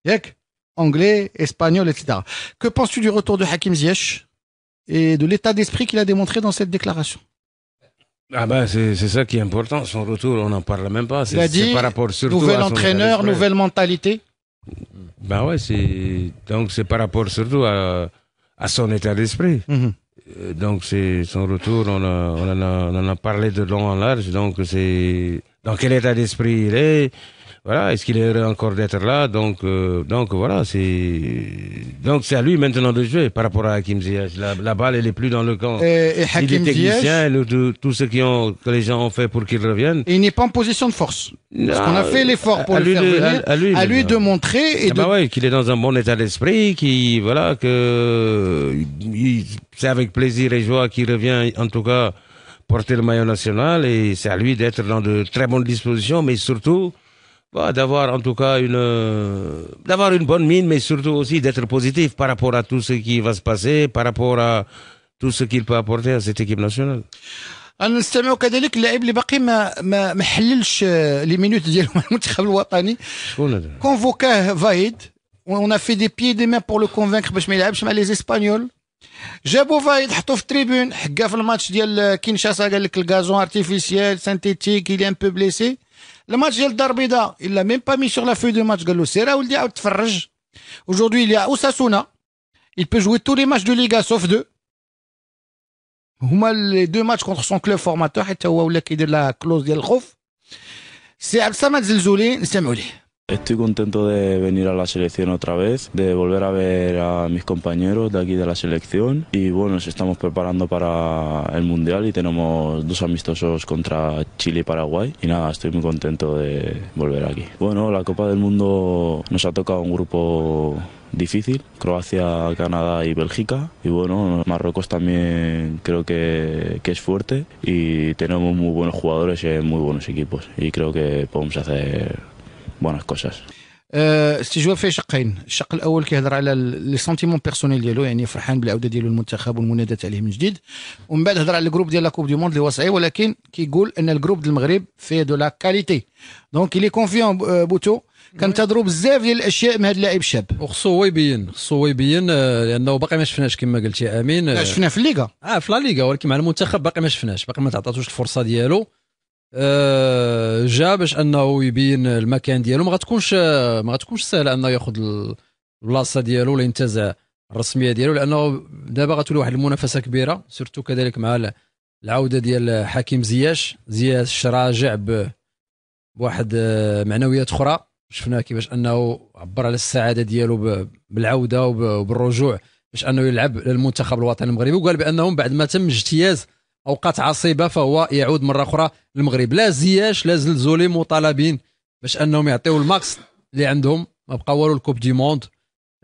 Yek Anglais, espagnol, etc. Que penses-tu du retour de Hakim Ziyech et de l'état d'esprit qu'il a démontré dans cette déclaration ah ben c'est ça qui est important, son retour, on n'en parle même pas. C'est par rapport surtout nouvel entraîneur, nouvelle mentalité. Ben ouais, c'est donc c'est par rapport surtout à, à son état d'esprit. Mhm. Euh, donc c'est son retour, on, on, en a, on en a parlé de long en large, donc c'est dans quel état d'esprit il est, voilà, est-ce qu'il est encore d'être là Donc, euh, donc voilà, c'est donc c'est à lui maintenant de jouer par rapport à Hakim Ziyech. La, balle, elle est plus dans le camp. Hakim il est technicien, tout ce qui ont, que les gens ont fait pour qu'il revienne. il n'est pas en position de force. parce qu'on a fait l'effort pour le faire de, à, lui, de montrer et ah de... bah ouais, qu'il est dans un bon état d'esprit, qu'il voilà que c'est avec plaisir et joie qu'il revient. En tout cas porter le maillot national et c'est à lui d'être dans de très bonnes dispositions, mais surtout bah, d'avoir en tout cas une bonne mine, mais surtout aussi d'être positif par rapport à tout ce qui va se passer, par rapport à tout ce qu'il peut apporter à cette équipe nationale. En ce moment, le Kadelik, ma ma dit que les minutes du sont convoquées. On a fait des pieds et des mains pour le convaincre. Les Espagnols, il a dit que les Espagnols ont fait une tribune. Il a le match de Kinshasa avec le gazon artificiel, synthétique. Il est un peu blessé. Le match de il l'a même pas mis sur la feuille de match. Gallo Aujourd'hui, il y a Osasuna. Il peut jouer tous les matchs de Liga sauf deux. Mal les deux matchs contre son club formateur, et la clause C'est Absamad Zelzouli, Estoy contento de venir a la selección otra vez, de volver a ver a mis compañeros de aquí de la selección y bueno, nos estamos preparando para el Mundial y tenemos dos amistosos contra Chile y Paraguay y nada, estoy muy contento de volver aquí. Bueno, la Copa del Mundo nos ha tocado un grupo difícil, Croacia, Canadá y Bélgica. Y bueno, Marruecos también creo que, que, es fuerte y tenemos muy buenos jugadores y muy buenos equipos. Y creo que podemos hacer بون كوشاش استجواب فيه شقين الشق الاول كيهضر على لي سونتيمون بيرسونيل ديالو يعني فرحان بالعوده ديالو للمنتخب والمنادات عليه من جديد ومن بعد هضر على الجروب ديال لاكوب دي موند اللي صعيب ولكن كيقول ان الجروب ديال المغرب فيه دو لا كاليتي دونك لي كونفيون بوتو كنتظروا بزاف ديال الاشياء من هذا اللاعب الشاب وخصو هو يبين خصو هو يبين لانه باقي ما شفناش كما قلتي امين شفناه في الليغا اه في لا ليغا ولكن مع المنتخب باقي ما شفناش باقي ما تعطاتوش الفرصه ديالو آه، جا باش انه يبين المكان ديالو ما غتكونش ما غتكونش سهله انه ياخذ البلاصه ديالو ولا ينتزع الرسميه ديالو لانه دابا غتولي واحد المنافسه كبيره سورتو كذلك مع العوده ديال حكيم زياش زياش راجع بواحد آه، معنويات اخرى شفنا كيفاش انه عبر على السعاده ديالو بالعوده وبالرجوع باش انه يلعب للمنتخب الوطني المغربي وقال بانهم بعد ما تم اجتياز اوقات عصيبه فهو يعود مره اخرى للمغرب لا زياش لا زلزولي مطالبين باش انهم يعطيو الماكس اللي عندهم ما بقى والو الكوب دي موند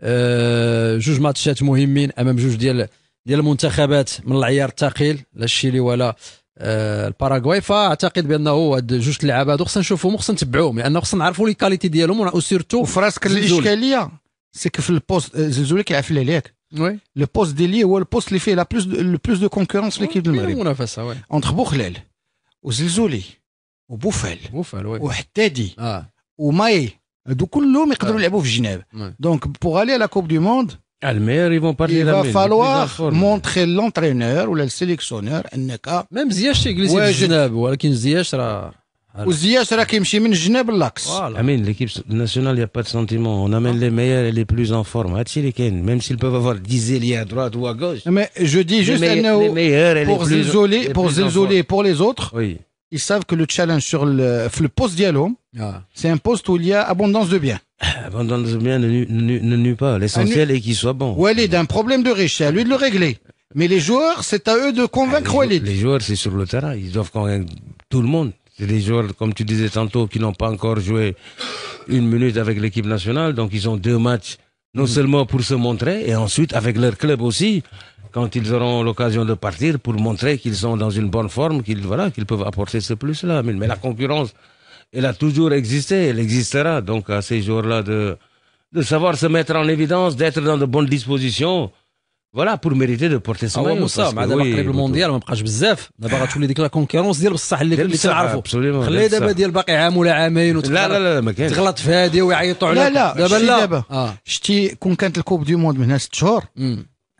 آه، جوج ماتشات مهمين امام جوج ديال ديال المنتخبات من العيار الثقيل لا الشيلي ولا آه، الباراغواي فاعتقد بانه هاد جوج اللعاب هادو خصنا نشوفهم وخصنا نتبعوهم لانه خصنا نعرفوا لي كاليتي ديالهم وسيرتو وفراسك الاشكاليه سيك في البوست زلزولي كيعفل عليك Oui. Le poste délié ou le poste qui fait la plus le plus de concurrence l'équipe du Maroc On a ouais. Entre Boukhlel, ou Zilzouli, ou Boufel, Boufel ouais. ou Htedi, ah. ou Maé. Donc, ils peuvent jouer à Genève. Donc, pour aller à la Coupe du Monde, Almer, ah, ils vont parler Il va falloir montrer l'entraîneur ou le sélectionneur, même Ziyech, c'est glissé de Genève, ou Alkin Ziyech, sera l'équipe nationale il y a pas de sentiment on amène les meilleurs et les plus en forme ah, même s'ils peuvent avoir 10 ailiers à droite ou à gauche mais je dis juste les meilleurs pour les isoler pour isoler pour les autres ils savent que le challenge sur le, poste dialogue, ah. c'est un poste où il y a abondance de biens. Ah, abondance de biens ne, ne, nuit pas. L'essentiel est qu'il soit bon. Walid, un problème de riche, c'est à lui de le régler. Mais les joueurs, c'est à eux de convaincre Walid. Les joueurs, c'est sur le terrain. Ils doivent convaincre tout le monde des joueurs, comme tu disais tantôt, qui n'ont pas encore joué une minute avec l'équipe nationale. Donc, ils ont deux matchs, non mm. seulement pour se montrer, et ensuite avec leur club aussi, quand ils auront l'occasion de partir, pour montrer qu'ils sont dans une bonne forme, qu'ils voilà, qu'ils peuvent apporter ce plus-là. Mais, la concurrence, elle a toujours existé, elle existera. Donc, à ces joueurs-là de, de savoir se mettre en évidence, d'être dans de bonnes dispositions فوالا بور ميريتي دو بورتي سون هو مصاب عاد قريب المونديال ما بقاش بزاف دابا غتولي ديك لا كونكيرونس ديال بصح اللي, اللي تنعرفو خلي دابا ديال باقي عام ولا عامين لا لا لا ما كاينش تغلط في هذه ويعيطوا عليك لا لا دابا لا دابا شتي كون كانت الكوب دي موند من هنا ست شهور hmm.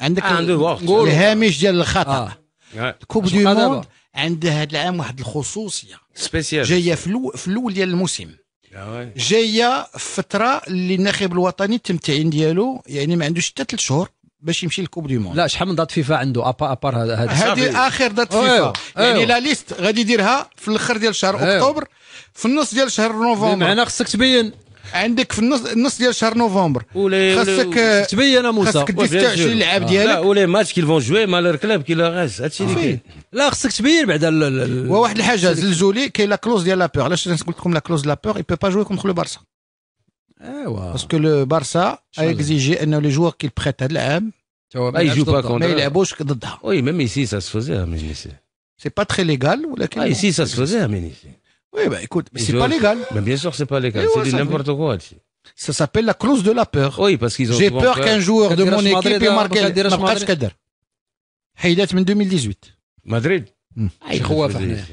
عندك ah, الهامش ديال الخطا ah. الكوب دي موند عندها هذا العام واحد الخصوصيه سبيسيال جايه في الاول ديال الموسم ah جايه في فتره اللي الناخب الوطني التمتعين ديالو يعني ما عندوش حتى ثلاث شهور باش يمشي للكوب دي موند لا شحال من دات فيفا عنده ابا ابار هذه اخر دات أيوه، فيفا أيوه. يعني لا ليست غادي يديرها في الاخر ديال شهر أيوه. اكتوبر في النص ديال شهر نوفمبر معنا خصك تبين عندك في النص النص ديال شهر نوفمبر خاصك تبين موسى خاصك دير شي لعاب آه. ديالك لا ولي ماتش كي فون جوي مع كلاب كي غاز هادشي اللي كاين لا خاصك تبين بعدا وواحد الحاجه زلزولي كاين لا كلوز ديال لابور علاش قلت لكم لا كلوز ديال لابور اي بو با جوي كونتر لو بارسا Parce que le Barça a exigé que les joueurs qu'il prête à l'âme, ils ne jouent pas contre Mais Oui, même ici, ça se faisait, à hein, mais C'est pas très légal ou ah, Ici, ça se faisait, à hein, Ménissé. Oui, bah écoute, mais c'est pas légal. Mais bien sûr, c'est pas légal. C'est n'importe quoi. Ça s'appelle la clause de la peur. Oui, parce qu'ils ont J'ai peur qu'un joueur de mon équipe ait marqué Madrid. Hum. Ah, est en 2018.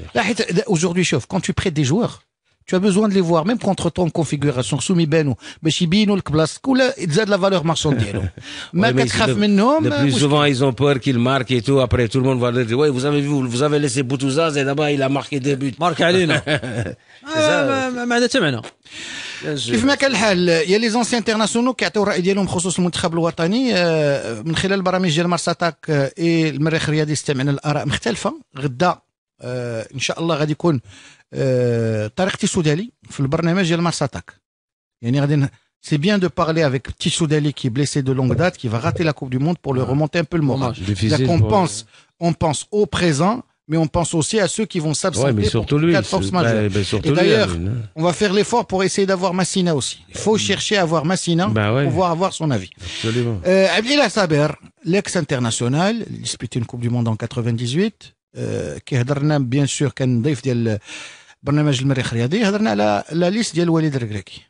Madrid. Aujourd'hui, chef, quand tu prêtes des joueurs, tu as besoin de les voir, même contre ton configuration, soumis ben ou, bachibin ou le kblas, ils de la valeur marchande. Mais le plus euh, souvent, ils ont peur qu'ils marquent et tout. Après, tout le monde va leur dire, ouais, vous avez vu, vous avez laissé Boutouzaz et d'abord, il a marqué deux buts. Marque Alina. معناتها معنا كيف ما كان الحال يا لي زونسي انترناسيونو كيعطيو الراي ديالهم بخصوص المنتخب الوطني من خلال البرامج ديال مارساتاك اتاك اي المريخ الرياضي استمعنا لاراء مختلفه غدا ان شاء الله غادي يكون euh, c'est bien de parler avec Tissoudali qui est blessé de longue date qui va rater la Coupe du monde pour le remonter un peu le moral. on pense au présent mais on pense aussi à ceux qui vont s'absenter pour lui, force majeures ben et d'ailleurs, hein. on va faire l'effort pour essayer d'avoir Massina aussi. Il faut chercher à avoir Massina bah pour pouvoir avoir son avis. Absolument. Euh, Saber, l'ex-international, il disputait une Coupe du Monde en 98. آه، كي هضرنا بيان سور كان ضيف ديال برنامج المريخ الرياضي هضرنا على لا ليست ديال وليد الركراكي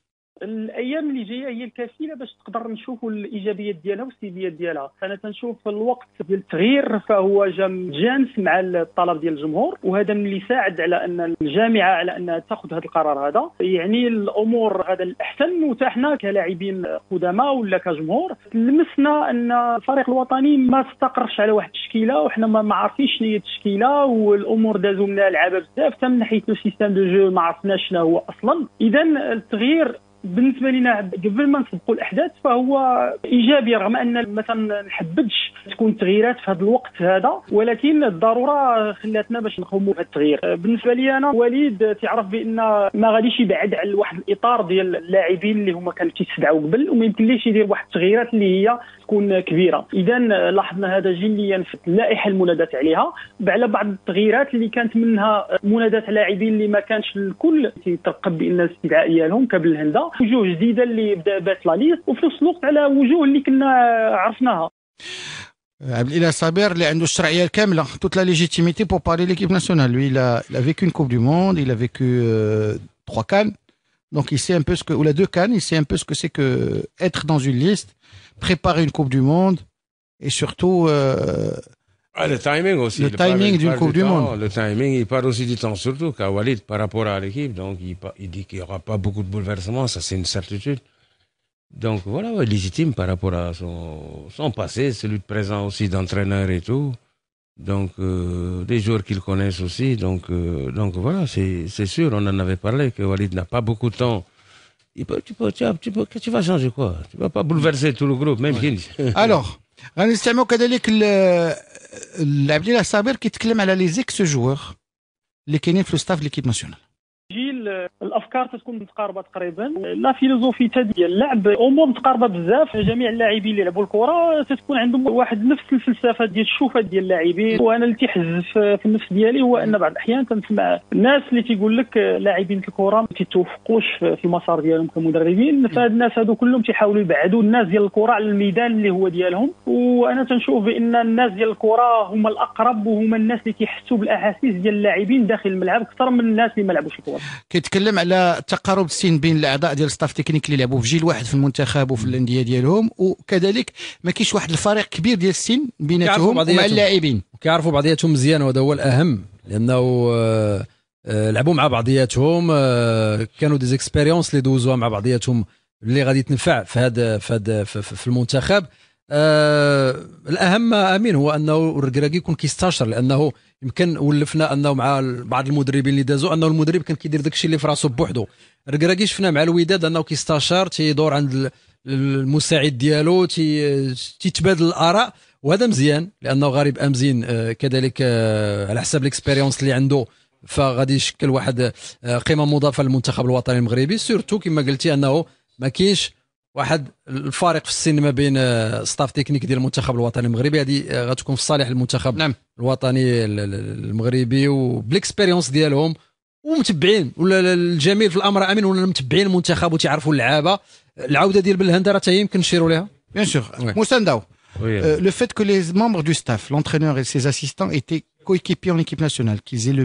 الايام اللي جايه هي الكفيله باش تقدر نشوفوا الايجابيات ديالها والسلبيات ديالها انا تنشوف الوقت ديال التغيير فهو جا متجانس مع الطلب ديال الجمهور وهذا اللي ساعد على ان الجامعه على انها تاخذ هذا القرار هذا يعني الامور غدا الاحسن وتحنا كلاعبين قدامى ولا كجمهور لمسنا ان الفريق الوطني ما استقرش على واحد التشكيله وحنا ما عارفينش شنو هي التشكيله والامور دازوا منها لعابه بزاف حتى من ناحيه لو سيستيم دو جو ما عرفناش شنو هو اصلا اذا التغيير بالنسبه لنا قبل ما نسبقوا الاحداث فهو ايجابي رغم ان ما تنحبدش تكون تغييرات في هذا الوقت هذا ولكن الضروره خلاتنا باش نقوموا بهذا التغيير بالنسبه لي انا وليد تعرف بان ما غاديش يبعد على واحد الاطار ديال اللاعبين اللي هما كانوا تيستدعوا قبل وما يمكنليش يدير واحد التغييرات اللي هي تكون كبيره اذا لاحظنا هذا جليا في اللائحه المنادات عليها على بعض التغييرات اللي كانت منها منادات لاعبين اللي ما كانش الكل تيترقب بان الاستدعاء ديالهم كبل الهندا Il a جديده اللي a لا toute la légitimité pour parler l'équipe nationale lui il a, vécu une coupe du monde il a vécu euh, trois cannes donc il sait un peu ce que ou la deux cannes il sait un peu ce que c'est que être dans une liste préparer une coupe du monde et surtout euh, ah, le timing aussi. Le, timing d'une Coupe du, Monde. Le timing, il parle aussi du temps, surtout qu'à Walid, par rapport à l'équipe. Donc, il, il dit qu'il n'y aura pas beaucoup de bouleversements, ça c'est une certitude. Donc, voilà, légitime par rapport à son, son passé, celui de présent aussi d'entraîneur et tout. Donc, euh, des joueurs qu'il connaissent aussi. Donc, euh, donc voilà, c'est sûr, on en avait parlé, que Walid n'a pas beaucoup de temps. Il peut, tu, peux, tu, peux, tu, vas changer quoi Tu vas pas bouleverser tout le groupe, même ouais. Alors, le... La à Saber qui te clame à l'analyse ce joueur, les Kenny de l'équipe nationale. جيل الافكار تتكون متقاربه تقريبا لا فيلوزوفي تاع ديال اللعب امور متقاربه بزاف جميع اللاعبين اللي يلعبوا الكره تتكون عندهم واحد نفس الفلسفه ديال الشوفه ديال اللاعبين وانا اللي تيحز في النفس ديالي هو ان بعض الاحيان كنسمع الناس اللي تيقول لك لاعبين الكره ما تيتوفقوش في المسار ديالهم كمدربين فهاد الناس هادو كلهم تيحاولوا يبعدوا الناس ديال الكره على الميدان اللي هو ديالهم وانا تنشوف بان الناس ديال الكره هما الاقرب وهما الناس اللي تيحسوا بالاحاسيس ديال اللاعبين داخل الملعب اكثر من الناس اللي ما لعبوش الكره كيتكلم على تقارب السن بين الاعضاء ديال ستاف تكنيك اللي لعبوا في جيل واحد في المنتخب وفي الانديه ديالهم وكذلك ما كاينش واحد الفريق كبير ديال السن بيناتهم ومع اللاعبين كيعرفوا بعضياتهم مزيان وهذا هو الاهم لانه آه، آه، لعبوا مع بعضياتهم آه، كانوا دي زيكسبيريونس اللي دوزوها مع بعضياتهم اللي غادي تنفع في هذا في هذا في المنتخب آه الاهم امين هو انه الركراكي يكون كيستاشر لانه يمكن ولفنا انه مع بعض المدربين اللي دازوا انه المدرب كان كيدير داكشي اللي في راسه بوحدو الركراكي شفنا مع الوداد انه كيستاشر تيدور عند المساعد ديالو تيتبادل الاراء وهذا مزيان لانه غريب امزين آه، كذلك آه، على حساب الاكسبيريونس اللي عنده فغادي يشكل واحد آه، قيمه مضافه للمنتخب الوطني المغربي سورتو كما قلتي انه ما كاينش واحد الفارق في السن ما بين آه، ستاف تكنيك ديال المنتخب الوطني المغربي هذه آه، غتكون في صالح المنتخب نعم. الوطني المغربي وبالاكسبيريونس ديالهم ومتبعين ولا الجميل في الامر امين ولا متبعين المنتخب وتعرفوا اللعابه العوده ديال بالهند راه حتى يمكن نشيروا لها بيان سور موسى نداو لو فيت كو لي ممبر دو ستاف لونترينور اي سيز اسيستون ايتي coéquipiers en équipe nationale, qu'ils aient le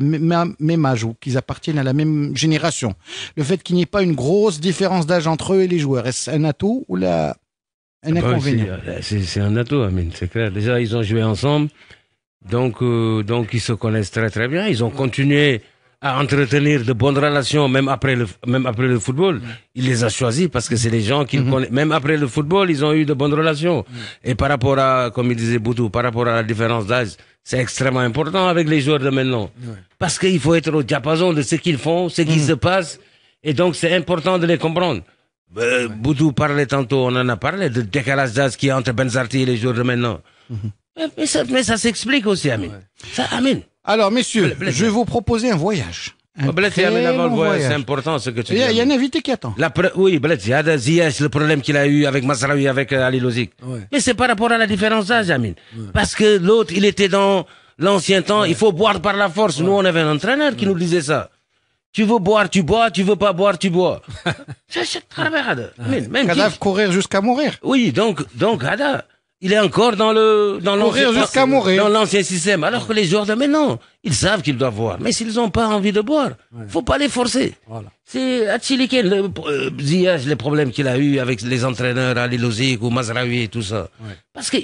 même, âge ou qu'ils appartiennent à la même génération, le fait qu'il n'y ait pas une grosse différence d'âge entre eux et les joueurs, est-ce un atout ou un ah bah inconvénient euh, C'est un atout, c'est clair. Déjà, ils ont joué ensemble, donc, euh, donc ils se connaissent très très bien. Ils ont continué à entretenir de bonnes relations même après le même après le football. Mm. Il les a choisis parce que c'est des gens qu'ils mm-hmm. connaît. Même après le football, ils ont eu de bonnes relations. Mm. Et par rapport à, comme il disait Boutou, par rapport à la différence d'âge, c'est extrêmement important avec les joueurs de maintenant. Parce qu'il faut être au diapason de ce qu'ils font, ce qui mm. se passe. Et donc, c'est important de les comprendre. Euh, Boudou parlait tantôt, on en a parlé, de décalage qui qui entre Benzarti et les joueurs de maintenant. Mm-hmm. Mais, ça, s'explique aussi, Amine. Ça, Amine. Alors, messieurs, je vais vous proposer un voyage. Oh, c'est important ce que tu dis. Il y a un invité qui attend. La Oui, c'est le problème qu'il a eu avec Masraoui, avec euh, Ali Lozic Mais c'est par rapport à la différence d'âge, Amine. Parce que l'autre, il était dans l'ancien temps, il faut boire par la force. Nous, on avait un entraîneur qui nous disait ça. Tu veux boire, tu bois, tu veux pas boire, tu bois. C'est Kadhaf courir jusqu'à mourir. Oui, donc, donc, il est encore dans le dans l'ancien dans l'ancien système alors que les joueurs de maintenant ils savent qu'ils doivent boire mais s'ils n'ont pas envie de boire ne faut pas les forcer voilà. c'est Atchilike le problème euh, les problèmes qu'il a eu avec les entraîneurs Ali Lozic ou Mazraoui et tout ça parce que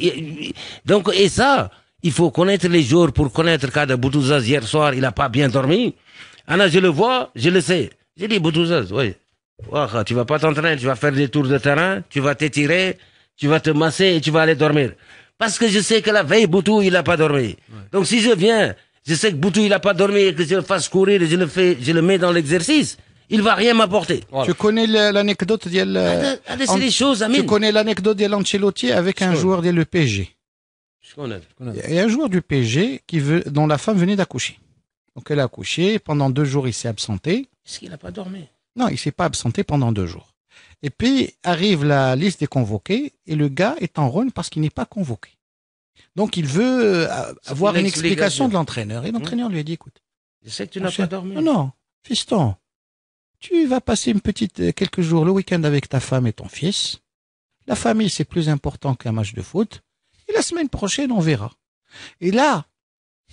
donc et ça il faut connaître les joueurs pour connaître de Boutouzaz hier soir il n'a pas bien dormi Anna je le vois je le sais j'ai dit Boutouzaz oui tu vas pas t'entraîner tu vas faire des tours de terrain tu vas t'étirer tu vas te masser et tu vas aller dormir. Parce que je sais que la veille, Boutou, il n'a pas dormi. Donc si je viens, je sais que Boutou, il n'a pas dormi et que je le fasse courir et je le, fais, je le mets dans l'exercice, il va rien m'apporter. Tu connais l'anecdote d'El... des choses, Tu connais l'anecdote Ancelotti avec un joueur de l'EPG. Il y a un joueur du PG qui veut, dont la femme venait d'accoucher. Donc elle a accouché, pendant deux jours il s'est absenté. Est-ce qu'il n'a pas dormi Non, il s'est pas absenté pendant deux jours. Et puis arrive la liste des convoqués et le gars est en rogne parce qu'il n'est pas convoqué. Donc il veut euh, avoir une, explication de l'entraîneur. Et l'entraîneur hum. lui a dit, écoute, sais tu n'as pas dormi. Non, non, fiston, tu vas passer une petite euh, quelques jours le week-end avec ta femme et ton fils. La famille, c'est plus important qu'un match de foot. Et la semaine prochaine, on verra. Et là,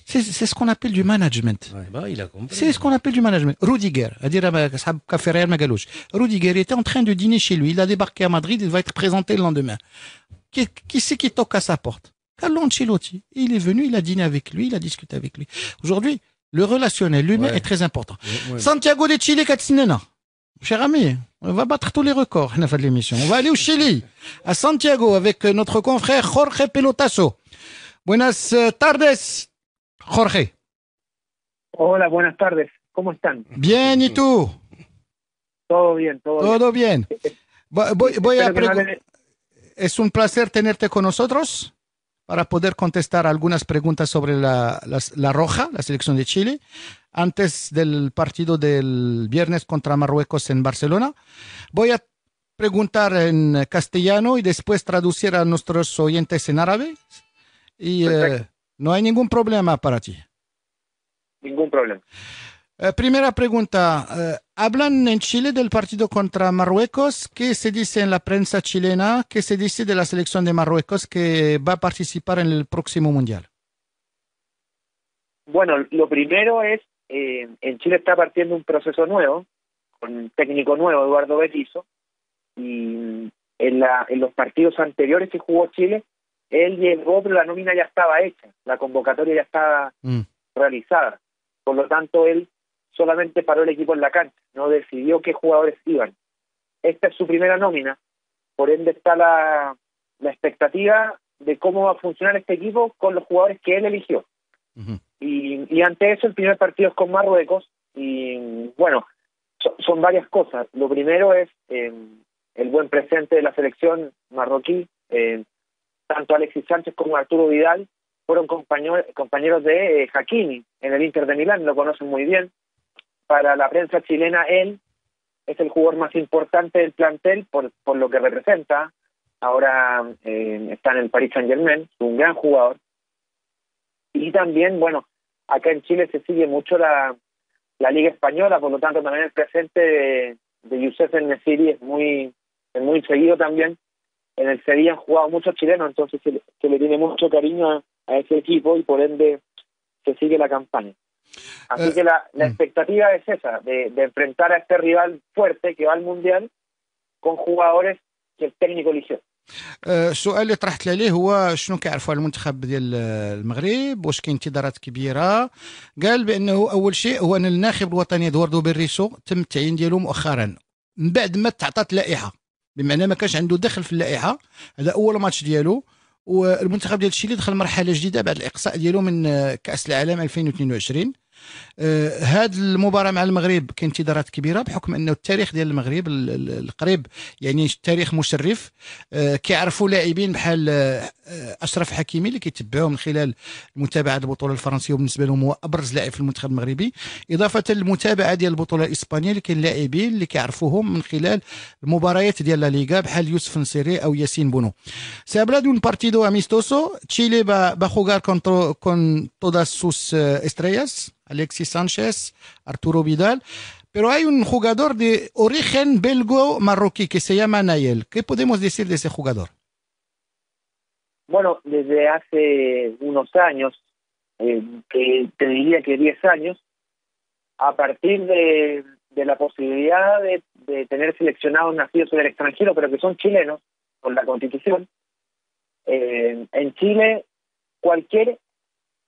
c'est ce qu'on appelle du management. Bah, c'est ce qu'on appelle du management. Rudiger, à dire Café euh, Magalouche. Rudiger était en train de dîner chez lui. Il a débarqué à Madrid. Il va être présenté le lendemain. Qui, qui c'est qui toque à sa porte Carlo Ancelotti. Il est venu. Il a dîné avec lui. Il a discuté avec lui. Aujourd'hui, le relationnel, l'humain est très important. Santiago de Chile, a Cher ami, on va battre tous les records, on de l'émission. On va aller au Chili, à Santiago, avec notre confrère Jorge Pelotasso. Buenas euh, tardes. Jorge. Hola, buenas tardes. ¿Cómo están? Bien, ¿y tú? Todo bien, todo, ¿Todo bien. Voy, a Es un placer tenerte con nosotros para poder contestar algunas preguntas sobre la, la, Roja, la selección de Chile, antes del partido del viernes contra Marruecos en Barcelona. Voy a preguntar en castellano y después traducir a nuestros oyentes en árabe. Y eh, no hay ningún problema para ti. Ningún problema. Eh, primera pregunta. Eh, Hablan en Chile del partido contra Marruecos. ¿Qué se dice en la prensa chilena? ¿Qué se dice de la selección de Marruecos que va a participar en el próximo Mundial? Bueno, lo primero es, eh, en Chile está partiendo un proceso nuevo, con un técnico nuevo, Eduardo Betizo y en, en los partidos anteriores que jugó Chile él llegó, pero la nómina ya estaba hecha, la convocatoria ya estaba mm. realizada. Por lo tanto, él solamente paró el equipo en la cancha, no decidió qué jugadores iban. Esta es su primera nómina, por ende está la, la expectativa de cómo va a funcionar este equipo con los jugadores que él eligió. y, y, ante eso, el primer partido es con Marruecos. Y bueno, son varias cosas. Lo primero es eh, el buen presente de la selección marroquí. Eh, tanto Alexis Sánchez como Arturo Vidal fueron compañeros de eh, Hakimi en el Inter de Milán, lo conocen muy bien. Para la prensa chilena, él es el jugador más importante del plantel por, lo que representa. Ahora eh, está en el Paris Saint Germain, un gran jugador. Y también, bueno, acá en Chile se sigue mucho la, Liga Española, por lo tanto también el presente de, de Youssef El Nesiri es muy, es muy seguido también. en el Sevilla han jugado muchos chilenos, entonces se, le, se le tiene mucho cariño a, a, ese equipo y por ende se sigue la campaña. Así eh, que la, la expectativa es esa, de, de enfrentar a este rival fuerte que va al Mundial con jugadores que el técnico eligió. السؤال اللي طرحت عليه هو شنو كيعرفوا على المنتخب ديال المغرب واش كاين انتظارات كبيره قال بانه اول شيء هو ان الناخب الوطني ادواردو بيريسو تم التعيين ديالو مؤخرا من بعد ما تعطات لائحه بمعنى ما كانش عنده دخل في اللائحه هذا اول ماتش ديالو والمنتخب ديال تشيلي دخل مرحله جديده بعد الاقصاء ديالو من آه، كاس العالم 2022 آه، هاد المباراه مع المغرب كانت انتظارات كبيره بحكم انه التاريخ ديال المغرب القريب يعني تاريخ مشرف آه، كيعرفوا لاعبين بحال اشرف حكيمي اللي كيتبعوه من خلال متابعه البطوله الفرنسيه وبالنسبه لهم هو ابرز لاعب في المنتخب المغربي اضافه للمتابعه ديال البطوله الاسبانيه اللي كاين لاعبين اللي كيعرفوهم من خلال المباريات ديال لا ليغا بحال يوسف نصيري او ياسين بونو سي بلاد اون بارتيدو اميستوسو تشيلي با خوغار va كون jugar contra, con todas sus uh, estrellas Pero hay un jugador de origen belgo-marroquí que se llama Nayel. ¿Qué podemos decir de ese jugador? Bueno, desde hace unos años, eh, que te diría que 10 años, a partir de, la posibilidad de, tener seleccionados nacidos en el extranjero, pero que son chilenos, por la constitución, eh, en Chile cualquier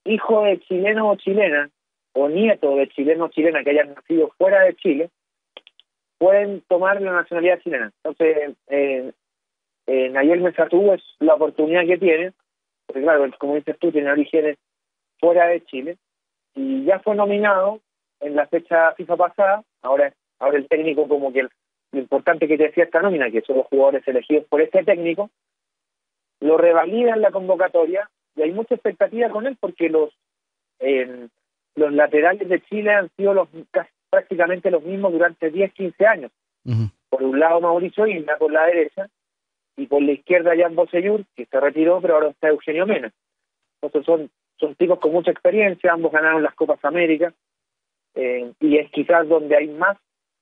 hijo de chileno o chilena, o nieto de chileno o chilena que hayan nacido fuera de Chile, pueden tomar la nacionalidad chilena. Entonces, eh, eh, Nayel Mesatú es la oportunidad que tiene, porque claro, como dices tú, tiene orígenes fuera de Chile, y ya fue nominado en la fecha FIFA pasada, ahora, ahora el técnico como que lo importante que te decía esta nómina, que son los jugadores elegidos por este técnico, lo revalida en la convocatoria y hay mucha expectativa con él porque los los laterales de Chile han sido los prácticamente los mismos durante 10, 15 años. Por un lado Mauricio Isla, por la derecha, y por la izquierda ambos Bosellur, que se retiró, pero ahora está Eugenio Mena. Entonces son, son tipos con mucha experiencia, ambos ganaron las Copas Américas, eh, y es quizás donde hay más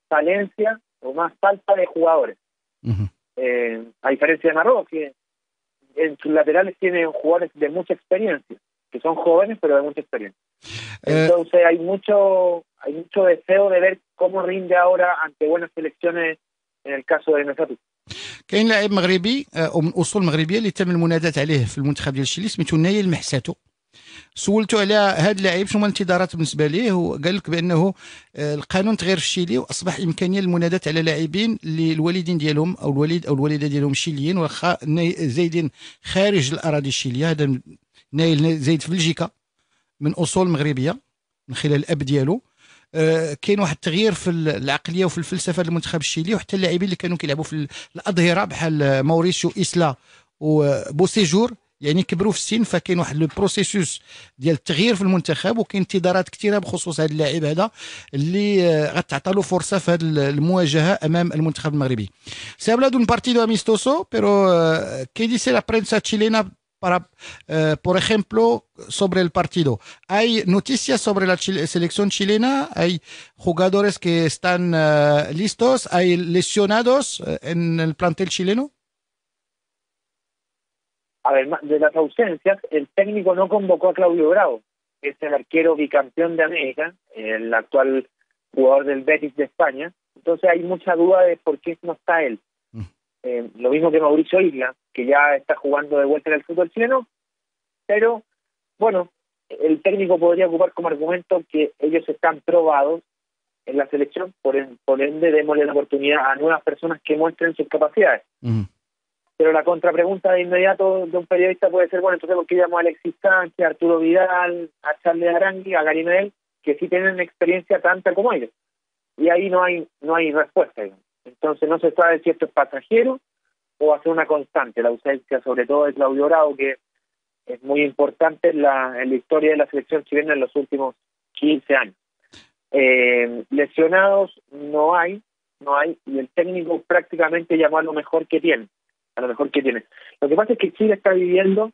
falencia o más falta de jugadores. Eh, a diferencia de Marruecos, que en sus laterales tienen jugadores de mucha experiencia, que son jóvenes pero de mucha experiencia. Eh, Entonces hay mucho, hay mucho deseo de ver cómo rinde ahora ante buenas selecciones en el caso de nuestra كاين لاعب مغربي او آه، من اصول مغربيه اللي تم المناداه عليه في المنتخب ديال الشيلي سميتو نايل محساتو سولته على هذا اللاعب شنو الانتظارات بالنسبه ليه وقال لك بانه آه، القانون تغير في الشيلي واصبح امكانيه للمناداه على لاعبين اللي الوالدين ديالهم او الوالد او الوالده ديالهم شيليين واخا زايدين خارج الاراضي الشيليه هذا نايل زايد في بلجيكا من اصول مغربيه من خلال الاب ديالو آه، كاين واحد التغيير في العقليه وفي الفلسفه المنتخب الشيلي وحتى اللاعبين اللي كانوا كيلعبوا في الاظهره بحال موريسيو اسلا وبوسيجور يعني كبروا في السن فكاين واحد لو بروسيسوس ديال التغيير في المنتخب وكاين انتظارات كثيره بخصوص هذا اللاعب هذا اللي آه، غتعطى له فرصه في هذه المواجهه امام المنتخب المغربي سي hablado بارتيدو اميستوسو بيرو كي pero لا آه، dice تشيلينا Eh, por ejemplo, sobre el partido. Hay noticias sobre la selección chilena, hay jugadores que están eh, listos, hay lesionados eh, en el plantel chileno. A ver, de las ausencias, el técnico no convocó a Claudio Bravo, que es el arquero bicampeón de América, el actual jugador del Betis de España. Entonces hay mucha duda de por qué no está él. Eh, lo mismo que Mauricio Isla, que ya está jugando de vuelta en el fútbol chileno, pero bueno, el técnico podría ocupar como argumento que ellos están probados en la selección, por, en, por ende démosle la oportunidad a nuevas personas que muestren sus capacidades. Pero la contrapregunta de inmediato de un periodista puede ser, bueno, entonces ¿por que llamo a Alexis Sánchez, a Arturo Vidal, a Charles Arangui, a Garimel, que sí tienen experiencia tanta como ellos? Y ahí no hay no hay respuesta. Digamos. Entonces no se sabe si esto es pasajero o hacer una constante. La ausencia, sobre todo, de Claudio Bravo, que es muy importante en la, historia de la selección chilena en los últimos 15 años. Eh, lesionados no hay, no hay, y el técnico prácticamente llamó a lo mejor que tiene, a lo mejor que tiene. Lo que pasa es que Chile está viviendo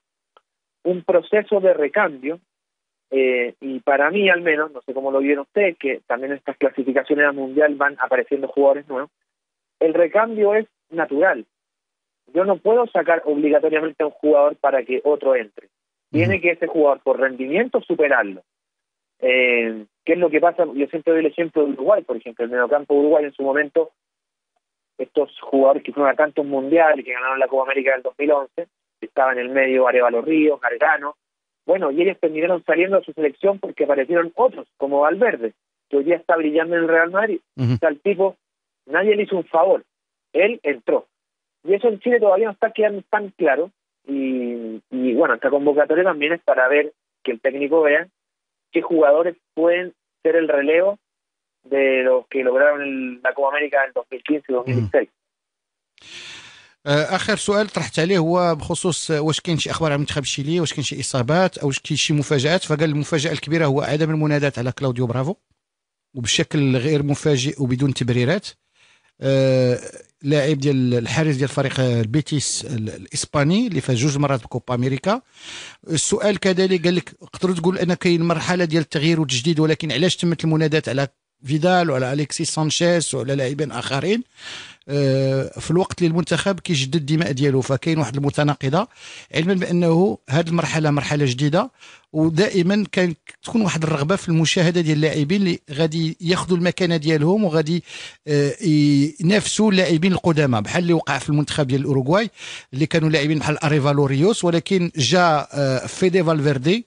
un proceso de recambio, eh, y para mí al menos, no sé cómo lo vieron ustedes, que también estas clasificaciones al mundial van apareciendo jugadores nuevos, el recambio es natural. Yo no puedo sacar obligatoriamente a un jugador para que otro entre. Tiene que ese jugador, por rendimiento, superarlo. Eh, ¿Qué es lo que pasa? Yo siempre doy el ejemplo de Uruguay, por ejemplo. El mediocampo de Uruguay en su momento, estos jugadores que fueron a tantos mundiales, que ganaron la Copa América del 2011, estaban en el medio Arevalo Ríos, Gargano. Bueno, y ellos terminaron saliendo de su selección porque aparecieron otros, como Valverde, que hoy día está brillando en el Real Madrid. Tal el tipo Nadie le hizo un favor, él entró. Y eso en Chile todavía no está quedando tan claro. Y, y bueno, esta convocatoria también es para ver que el técnico vea qué jugadores pueden ser el relevo de los que lograron el, la Copa América en 2015 y 2016. اخر سؤال طرحت عليه هو بخصوص واش كاين شي اخبار على المنتخب الشيلي واش كاين شي اصابات او كاين شي مفاجات فقال المفاجاه الكبيره هو عدم المنادات على كلاوديو برافو وبشكل غير مفاجئ وبدون تبريرات آه، لاعب ديال الحارس ديال فريق البيتيس الاسباني اللي فاز جوج مرات بكوبا امريكا السؤال كذلك قال لك تقدروا تقول ان كاين مرحله ديال التغيير والتجديد ولكن علاش تمت المنادات على فيدال وعلى اليكسيس سانشيز وعلى لاعبين اخرين آه، في الوقت اللي المنتخب كيجدد الدماء ديالو فكاين واحد المتناقضه علما بانه هذه المرحله مرحله جديده ودائما كان تكون واحد الرغبه في المشاهده ديال اللاعبين اللي غادي ياخذوا المكانه ديالهم وغادي آه، ينافسوا اللاعبين القدامى بحال اللي وقع في المنتخب ديال الاوروغواي اللي كانوا لاعبين بحال اريفالوريوس ولكن جا آه، فيدي فالفيردي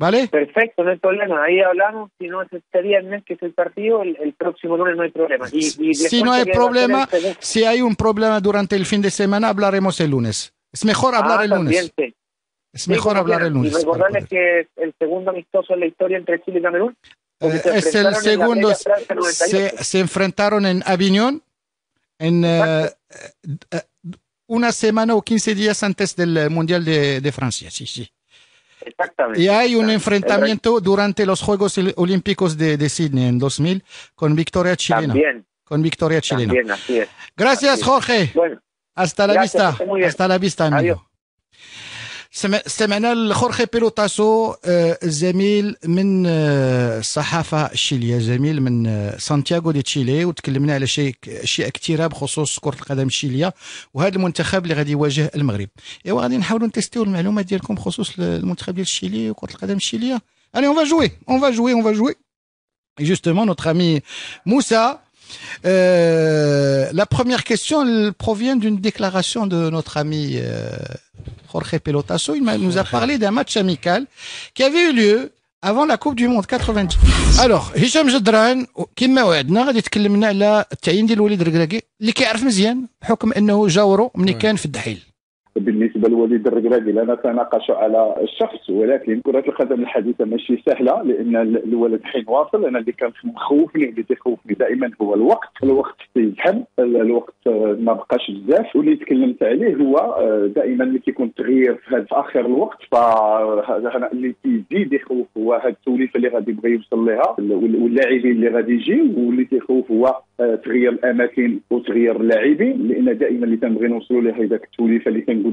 ¿Vale? Perfecto, no hay problema. Ahí hablamos. Si no es este viernes, que es el partido, el, próximo lunes no hay problema. Y, si no hay problema, si hay un problema durante el fin de semana, hablaremos el lunes. Es mejor hablar ah, el lunes. Es mejor hablar el lunes. Y recordarles que el segundo amistoso en la historia entre Chile y Camerún. Eh, es el segundo. se, enfrentaron en Aviñón en eh, eh, una semana o 15 días antes del Mundial de Francia. Sí, sí. Exactamente. Y hay un enfrentamiento durante los Juegos Olímpicos de, de Sydney en 2000 con victoria chilena. También. Con victoria chilena. También, así Gracias, Jorge. Bueno, hasta la vista. Hasta la vista, amigo. سمعنا لخورخي بيلوتاسو زميل من الصحافة الشيلية زميل من سانتياغو دي تشيلي وتكلمنا على شيء اشياء كثيره بخصوص القدم وهذا المنتخب اللي غادي يواجه Allez, on va jouer, on va jouer, on va jouer. justement, notre ami Moussa, la première question provient d'une déclaration de notre ami Jorge Pelotasso, il nous a parlé d'un match amical qui avait eu lieu avant la Coupe du Monde 90. الوغ هشام جدران كما وعدنا غادي تكلمنا على التعيين ديال وليد الركراكي اللي كيعرف مزيان بحكم انه جاورو ملي كان في الدحيل بالنسبه لوليد الركراكي لا نتناقش على الشخص ولكن كره القدم الحديثه ماشي سهله لان الولد حين واصل انا اللي كان مخوفني اللي تيخوفني دائما هو الوقت الوقت تيزحم الوقت ما بقاش بزاف واللي تكلمت عليه هو آه، دائما اللي كيكون التغيير في هذا اخر الوقت فهذا اللي تيزيد يخوف هو هذه التوليفه اللي غادي يبغي يوصل لها واللاعبين اللي غادي يجي واللي تيخوف هو آه، تغيير الاماكن وتغيير اللاعبين لان دائما اللي تنبغي نوصلوا لها هذاك التوليفه اللي تنقول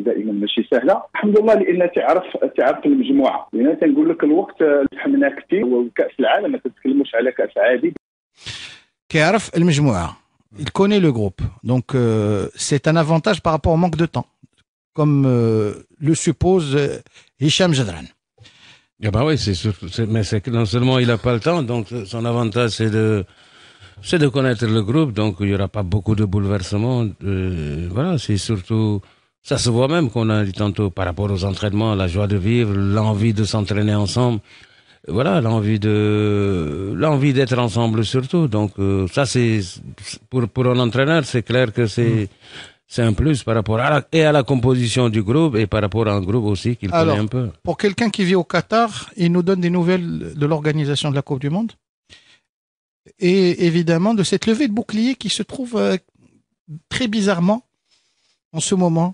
Il connaît le groupe, donc euh, c'est un avantage par rapport au manque de temps, comme euh, le suppose euh, Hicham Jadran. Eh ben oui, c'est, mais non seulement il n'a pas le temps, donc son avantage c'est de, c'est de connaître le groupe, donc il n'y aura pas beaucoup de bouleversements. voilà, c'est surtout ça se voit même qu'on a dit tantôt par rapport aux entraînements, la joie de vivre, l'envie de s'entraîner ensemble. Voilà, l'envie de l'envie d'être ensemble surtout. Donc euh, ça c'est pour un entraîneur, c'est clair que c'est hmm. c'est un plus par rapport à la, et à la composition du groupe et par rapport à un groupe aussi qu'il connaît un peu. Pour quelqu'un qui vit au Qatar, il nous donne des nouvelles de l'organisation de la Coupe du monde et évidemment de cette levée de bouclier qui se trouve euh, très bizarrement en ce moment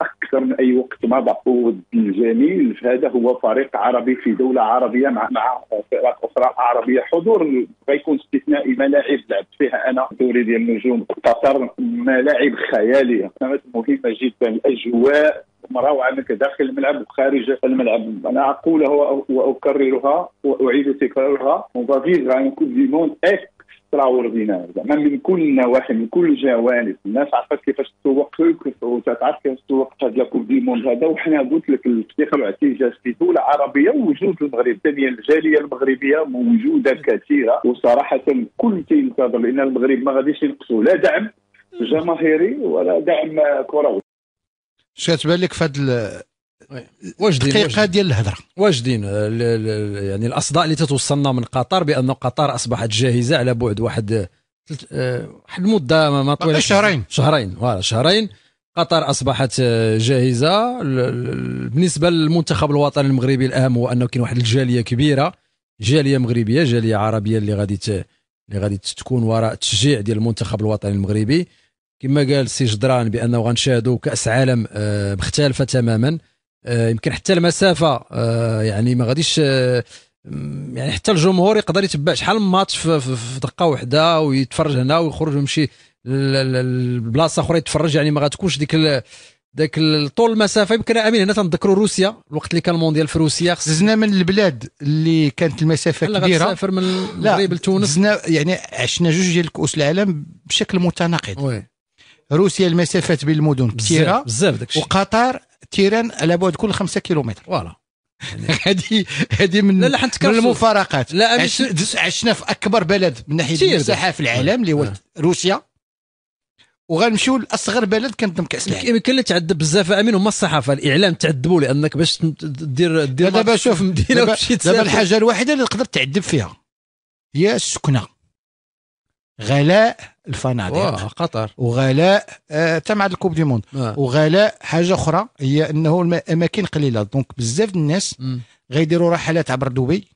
اكثر من اي وقت مضى والجميل في هذا هو فريق عربي في دوله عربيه مع مع فرق اخرى عربيه حضور غيكون استثنائي ملاعب لعبت فيها انا دوري ديال النجوم قطر ملاعب خياليه كانت مهمه جدا الاجواء مروعه منك داخل الملعب وخارج الملعب انا اقولها واكررها واعيد تكرارها اون فا فيفر دي تراور بينا زعما من كل النواحي من كل الجوانب الناس عرفت كيفاش تسوق وتعرف كيفاش تسوق هذا الكوب دي موند هذا وحنا قلت لك الافتخار اعتزاز في دوله عربيه وجود المغرب ثانيا الجاليه المغربيه موجوده كثيره وصراحه كل تينتظر لان المغرب ما غاديش ينقصوا لا دعم جماهيري ولا دعم كروي شكتبان لك في هذا واجدين دقيقة ديال الهضرة واجدين يعني الأصداء اللي تتوصلنا من قطر بأن قطر أصبحت جاهزة على بعد واحد آه، واحد المدة ما طويلة شهرين شهرين فوالا شهرين قطر اصبحت آه، جاهزه بالنسبه للمنتخب الوطني المغربي الاهم هو انه كاين واحد الجاليه كبيره جاليه مغربيه جاليه عربيه اللي غادي اللي غادي تكون وراء التشجيع ديال المنتخب الوطني المغربي كما قال سي جدران بانه غنشاهدوا كاس عالم آه، مختلفه تماما آه، يمكن حتى المسافه آه، يعني ما غاديش آه، يعني حتى الجمهور يقدر يتبع شحال من ماتش في دقه واحده ويتفرج هنا ويخرج ويمشي لبلاصه اخرى يتفرج يعني ما غاتكونش ديك ذاك طول المسافه يمكن امين هنا تنذكروا روسيا الوقت اللي كان المونديال في روسيا زدنا من البلاد اللي كانت المسافه كبيره غتسافر من المغرب لتونس زدنا يعني عشنا جوج ديال كؤوس العالم بشكل متناقض روسيا المسافات بين المدن كثيره بزاف داكشي وقطر تيران على بعد كل خمسة كيلومتر فوالا هذه يعني هذه من لا لا من المفارقات لا عشنا في اكبر بلد من ناحيه المساحه في العالم اللي هو آه. روسيا وغنمشيو لاصغر بلد كانت العالم يمكن اللي تعذب بزاف امين هما الصحافه الاعلام تعذبوا لانك باش دير دير دابا شوف دابا الحاجه الوحيده اللي تقدر تعذب فيها هي السكنه غلاء الفنادق أوه. قطر وغلاء آه تم الكوب دي موند آه. وغلاء حاجه اخرى هي انه الاماكن قليله دونك بزاف الناس غيديروا رحلات عبر دبي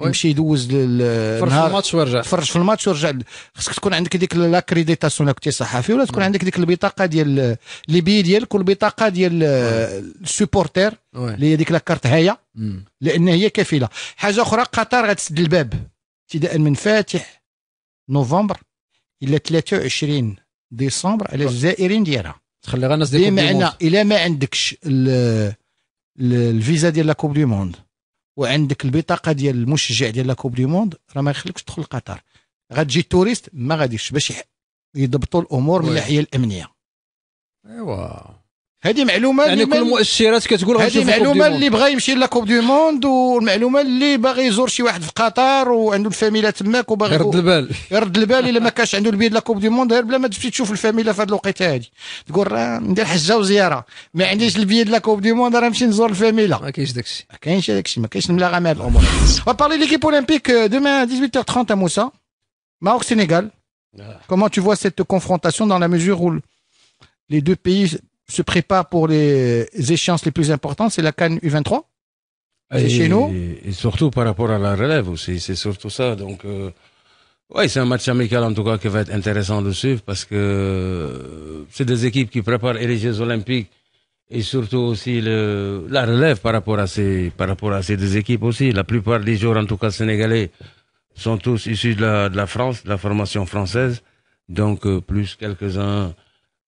يمشي يدوز تفرج في الماتش ويرجع تفرج في الماتش ويرجع خصك تكون عندك ديك لاكريديتاسيون كنت كنتي صحفي ولا تكون عندك ديك البطاقه ديال لي بي ديالك والبطاقه ديال السوبورتير اللي هي ديك لاكارت هايا لان هي كفيله حاجه اخرى قطر غتسد الباب ابتداء من فاتح نوفمبر الى 23 ديسمبر على الجزائريين ديالها تخلي غير الناس ديال بمعنى الى ما عندكش الفيزا ديال لاكوب دي موند وعندك البطاقه ديال المشجع ديال لاكوب دي موند راه ما يخليكش تدخل قطر غتجي توريست ما غاديش باش يضبطوا الامور من الناحيه الامنيه ايوا هذه معلومه يعني كل المؤشرات كتقول هذه معلومه اللي يمشي دو اللي باغي يزور 18 30 euh, à Moussa Maroc Sénégal ah. Comment tu vois cette confrontation dans la mesure où les deux pays se prépare pour les échéances les plus importantes, c'est la Cannes U23. C'est chez nous. Et surtout par rapport à la relève aussi, c'est surtout ça. Donc, oui, euh, ouais, c'est un match amical en tout cas qui va être intéressant de suivre parce que euh, c'est des équipes qui préparent les Jeux Olympiques et surtout aussi le, la relève par rapport à ces par rapport à ces deux équipes aussi. La plupart des joueurs, en tout cas sénégalais, sont tous issus de la, France, de la formation française. Donc, euh, plus quelques-uns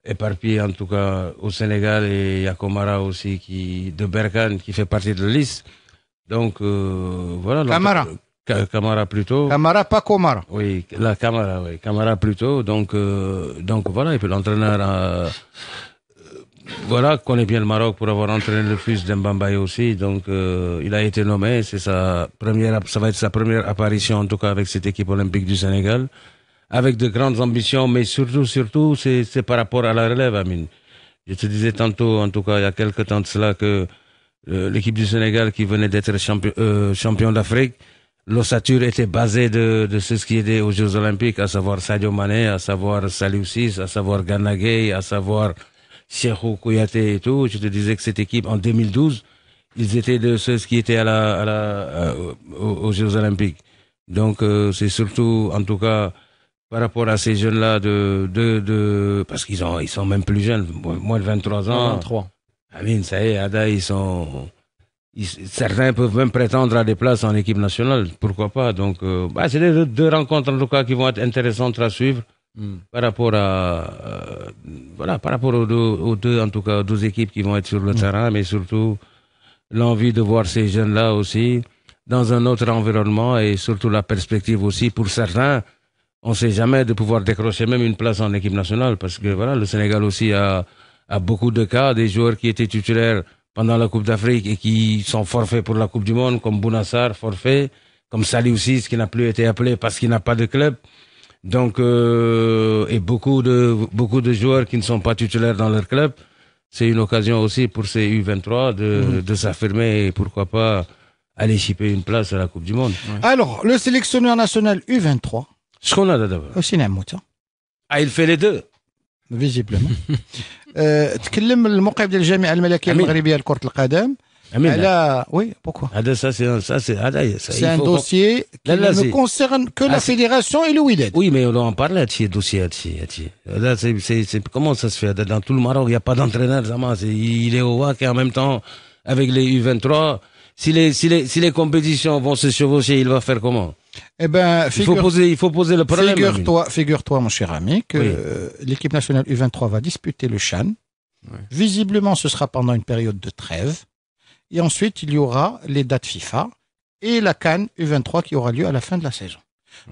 éparpillé en tout cas au Sénégal et Yakomara aussi qui de Bergan qui fait partie de la liste. Donc euh, voilà. Camara. Camara plutôt. Camara pas Comara. Oui, la Camara, oui, Camara plutôt. Donc euh, donc voilà et puis l'entraîneur. Euh, euh voilà, connaît bien le Maroc pour avoir entraîné le fils d'Embambaye aussi. Donc, il a été nommé. C'est sa première, ça va être sa première apparition en tout cas avec cette équipe olympique du Sénégal avec de grandes ambitions, mais surtout, surtout, c'est par rapport à la relève, Amine. Je te disais tantôt, en tout cas, il y a quelques temps de cela, que euh, l'équipe du Sénégal qui venait d'être euh, champion, d'Afrique, l'ossature était basée de, de ce qui était aux Jeux Olympiques, à savoir Sadio Mané, à savoir Saliou à savoir Ganagay, à savoir Cheikhou Kouyaté et tout. Je te disais que cette équipe, en 2012, ils étaient de ceux qui étaient à la, à la, euh, aux, Jeux Olympiques. Donc, c'est surtout, en tout cas, par rapport à ces jeunes-là de, de, de, parce qu'ils ont, ils sont même plus jeunes, moins de 23 ans. 23. Amine, ça y est, Ada, ils sont, certains peuvent même prétendre à des places en équipe nationale. Pourquoi pas? Donc, euh, bah, c'est deux, deux, rencontres, en tout cas, qui vont être intéressantes à suivre. Hmm. Par rapport à, euh, voilà, par rapport aux deux, en tout cas, deux équipes qui vont être sur le hmm. terrain, mais surtout l'envie de voir ces jeunes-là aussi dans un autre environnement et surtout la perspective aussi pour certains on sait jamais de pouvoir décrocher même une place en équipe nationale parce que voilà, le Sénégal aussi a, a beaucoup de cas des joueurs qui étaient titulaires pendant la Coupe d'Afrique et qui sont forfaits pour la Coupe du Monde, comme Bounassar, forfait, comme Salih Sis qui n'a plus été appelé parce qu'il n'a pas de club. Donc, euh, et beaucoup de, beaucoup de joueurs qui ne sont pas titulaires dans leur club. C'est une occasion aussi pour ces U23 de, mhm. de s'affirmer et pourquoi pas aller chipper une place à la Coupe du Monde. Alors, le sélectionneur national U23, c'est ce qu'on a d'abord. C'est Niamout. Ah, il fait les deux Visiblement. Tu parles de la position de l'Union Européenne pour le Maroc, la Cour de l'État. Oui, pourquoi C'est un dossier qui ne concerne que ah, la fédération et le WIDED. Oui, mais on en parle à Thier, le dossier à Comment ça se fait Dans tout le Maroc, il n'y a pas d'entraîneur. Il est au WAC et en même temps, avec les U23, si les compétitions vont se chevaucher, il va faire comment eh ben, il, faut poser, le problème. Figure-toi, figure mon cher ami, que l'équipe nationale U23 va disputer le Chan. Visiblement, ce sera pendant une période de trêve. Et ensuite, il y aura les dates FIFA et la Cannes U23 qui aura lieu à la fin de la saison.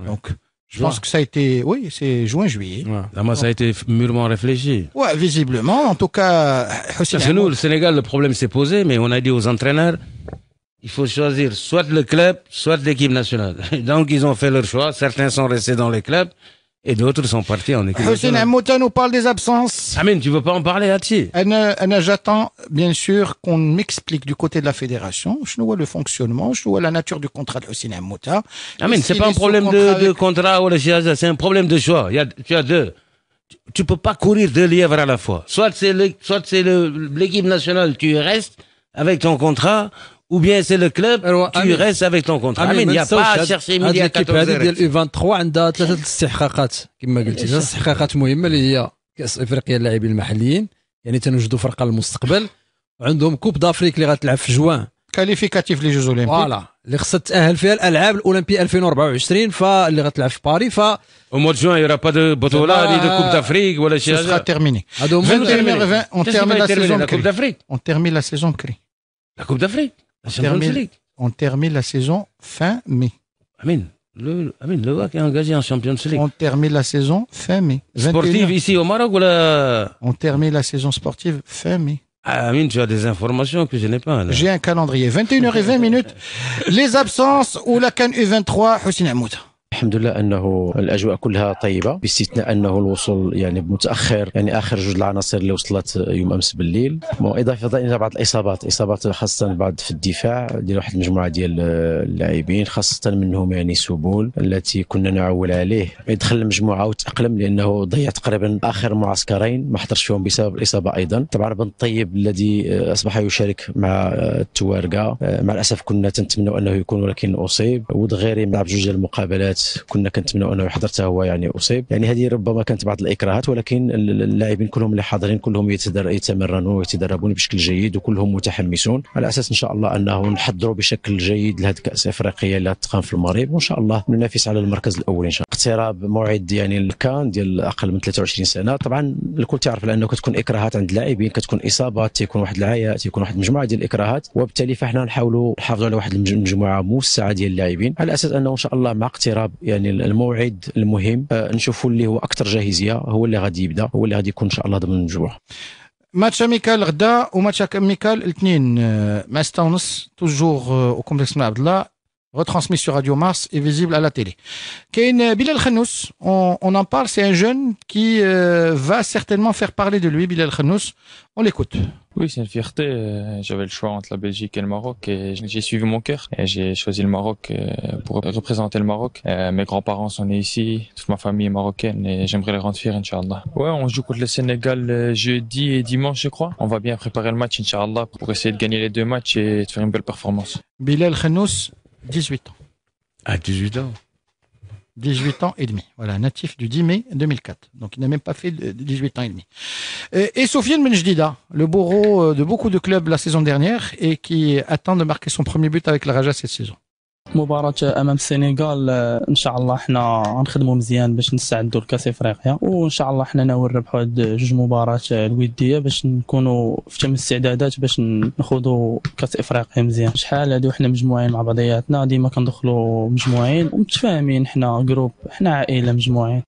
Donc, je pense que ça a été, oui, c'est juin-juillet. moi, ça a été mûrement réfléchi. Oui, visiblement. En tout cas, euh, C'est nous, le Sénégal, le problème s'est posé, mais on a dit aux entraîneurs, il faut choisir soit le club, soit l'équipe nationale. Donc ils ont fait leur choix. Certains sont restés dans les clubs et d'autres sont partis en équipe Hussein Mouta nous parle des absences. Amine, tu veux pas en parler là J'attends euh, bien sûr qu'on m'explique du côté de la fédération, je vois le fonctionnement, je vois la nature du contrat de Hussein Mouta. Amine, c'est pas un problème de, de contrat ou c'est un problème de choix. Il y tu as deux tu peux pas courir deux lièvres à la fois. Soit c'est soit c'est l'équipe nationale, tu restes avec ton contrat, ou bien c'est le club, tu restes avec ton contrat. il n'y a pas à chercher midi à 14 l'équipe هذه ديال اي 23 عندها ثلاثه الاستحقاقات كما قلتي ثلاثه استحقاقات مهمه اللي هي كاس افريقيا للاعبين المحليين يعني تنوجدوا فرقه للمستقبل عندهم كوب دافريك اللي غتلعب في جوان كاليفيكاتيف لي جوز اولمبيك فوالا اللي خصها تاهل فيها الالعاب الاولمبيه 2024 فاللي غتلعب في باريس ف او موا جوان يرا با دو بطوله ني دو كوب دافريك ولا شي حاجه سخا تيرميني هادو هما اون تيرمي لا سيزون بكري اون تيرمي لا سيزون كري لا كوب دافريك on termine la saison fin mai. Amen. Le, le est engagé en Champions League. On termine la saison fin mai. Sportive ici au Maroc ou la... On termine la saison sportive fin mai. Ah, Amine, tu as des informations que je n'ai pas. J'ai un calendrier. 21h20 minutes. les absences ou la Cannes U23, Hussein Amoud. الحمد لله انه الاجواء كلها طيبه باستثناء انه الوصول يعني متاخر يعني اخر جوج العناصر اللي وصلت يوم امس بالليل واضافه الى بعض الاصابات اصابات خاصه بعض في الدفاع ديال واحد المجموعه ديال اللاعبين خاصه منهم يعني سبول التي كنا نعول عليه دخل المجموعه وتاقلم لانه ضيع تقريبا اخر معسكرين ما حضرش فيهم بسبب الاصابه ايضا طبعا بن الطيب الذي اصبح يشارك مع التوارقه مع الاسف كنا تنتمنى انه يكون ولكن اصيب ودغيري لعب جوج المقابلات كنا كنتمنى انه يحضر حتى هو يعني اصيب يعني هذه ربما كانت بعض الاكراهات ولكن اللاعبين كلهم اللي حاضرين كلهم يتمرنون ويتدربون بشكل جيد وكلهم متحمسون على اساس ان شاء الله انه نحضروا بشكل جيد لهذه كاس افريقيا اللي تقام في المغرب وان شاء الله ننافس على المركز الاول ان شاء الله اقتراب موعد يعني الكان ديال اقل من 23 سنه طبعا الكل تعرف لانه كتكون اكراهات عند اللاعبين كتكون اصابات تيكون واحد العياء تيكون واحد المجموعه ديال الاكراهات وبالتالي فاحنا نحاولوا نحافظوا على واحد المجموعه موسعه ديال اللاعبين على اساس انه ان شاء الله مع اقتراب يعني الموعد المهم نشوفوا اللي هو اكثر جاهزيه هو اللي غادي يبدا هو اللي غادي يكون ان شاء الله ضمن النجوح ماتش اميكال غدا وماتش اميكال الاثنين مع 6 ونص توجور او كومبلكس بن عبد الله retransmis sur Radio Mars et visible à la télé. Kane Bilal Khanous, on, on, en parle, c'est un jeune qui euh, va certainement faire parler de lui, Bilal Khanous. On l'écoute. Oui, c'est une fierté. Euh, j'avais le choix entre la Belgique et le Maroc et j'ai suivi mon cœur. Et j'ai choisi le Maroc euh, pour représenter le Maroc. Euh, mes grands-parents sont nés ici, toute ma famille est marocaine et j'aimerais les rendre fiers, Inch'Allah. Ouais, on joue contre le Sénégal jeudi et dimanche, je crois. On va bien préparer le match, Inch'Allah, pour essayer de gagner les deux matchs et de faire une belle performance. Bilal Khanous, 18 ans. À 18 ans 18 ans et demi. Voilà, natif du 10 mai 2004. Donc il n'a même pas fait 18 ans et demi. Et, Sofiane Menjdida, le bourreau euh, de beaucoup de clubs la saison dernière et qui attend de marquer son premier but avec la Raja cette saison. مباراة امام السنغال آه، ان شاء الله حنا غنخدمو مزيان باش نستعدو لكاس افريقيا وان شاء الله حنا ناوي نربحوا هاد جوج مباريات الوديه باش نكونو في تم الاستعدادات باش نخوضو كاس افريقيا مزيان شحال هادو حنا مجموعين مع بعضياتنا ديما كندخلو مجموعين ومتفاهمين حنا جروب حنا عائله مجموعين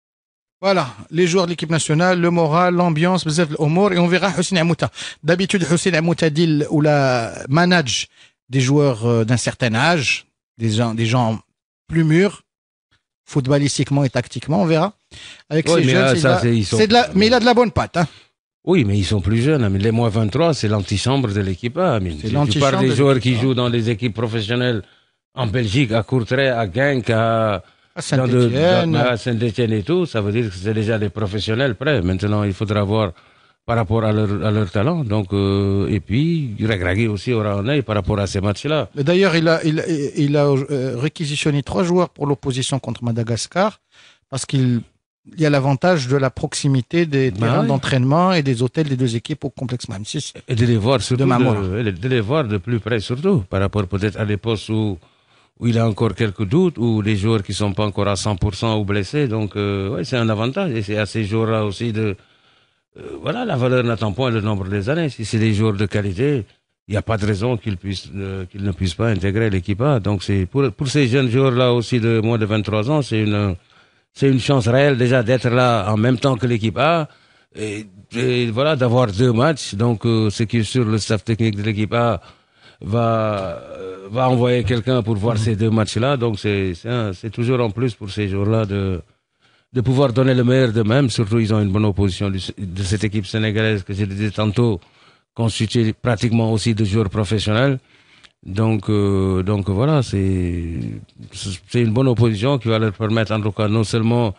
Voilà, les joueurs de l'équipe nationale, le moral, l'ambiance, bzef l'humour, et on verra Hussein Amouta. D'habitude, Hussein Amouta dit ou la manage des joueurs euh, d'un certain âge, des gens, plus mûrs, footballistiquement et tactiquement, on verra. mais il a de la bonne patte. Hein. Oui, mais ils sont plus jeunes. Hein, les moins 23, c'est l'antichambre de l'équipe A. Si tu parles des joueurs qui jouent dans les équipes professionnelles en Belgique, à Courtrai, à Genk, à, Saint-Etienne et tout, ça veut dire que c'est déjà des professionnels prêts. Maintenant, il faudra voir par rapport à leur, talent. Donc, euh, et puis, gragué aussi aura un oeil par rapport à ces matchs-là. D'ailleurs, il a, il, a euh, réquisitionné trois joueurs pour l'opposition contre Madagascar parce qu'il y a l'avantage de la proximité des bah terrains d'entraînement et des hôtels des deux équipes au complexe même Et de les voir De, les voir de plus près surtout, par rapport peut-être à des postes où, où il a encore quelques doutes, ou des joueurs qui ne sont pas encore à 100% ou blessés. Donc, euh, ouais, c'est un avantage. Et c'est à ces joueurs-là aussi de, euh, voilà, la valeur n'attend point le nombre des années. Si c'est des joueurs de qualité, il n'y a pas de raison euh, qu'ils ne puissent pas intégrer l'équipe A. Donc c'est pour, ces jeunes joueurs-là aussi de moins de 23 ans, c'est une, c'est une chance réelle déjà d'être là en même temps que l'équipe A. Et, voilà, d'avoir deux matchs. Donc, euh, ce qui est le staff technique de l'équipe A va, va envoyer quelqu'un pour voir ces deux matchs-là. Donc, c'est toujours en plus pour ces joueurs là de, de pouvoir donner le meilleur d'eux-mêmes. Surtout, ils ont une bonne opposition de cette équipe sénégalaise que j'ai dit tantôt, constituée pratiquement aussi de joueurs professionnels. Donc, euh, donc voilà, c'est c'est une bonne opposition qui va leur permettre, en tout cas, non seulement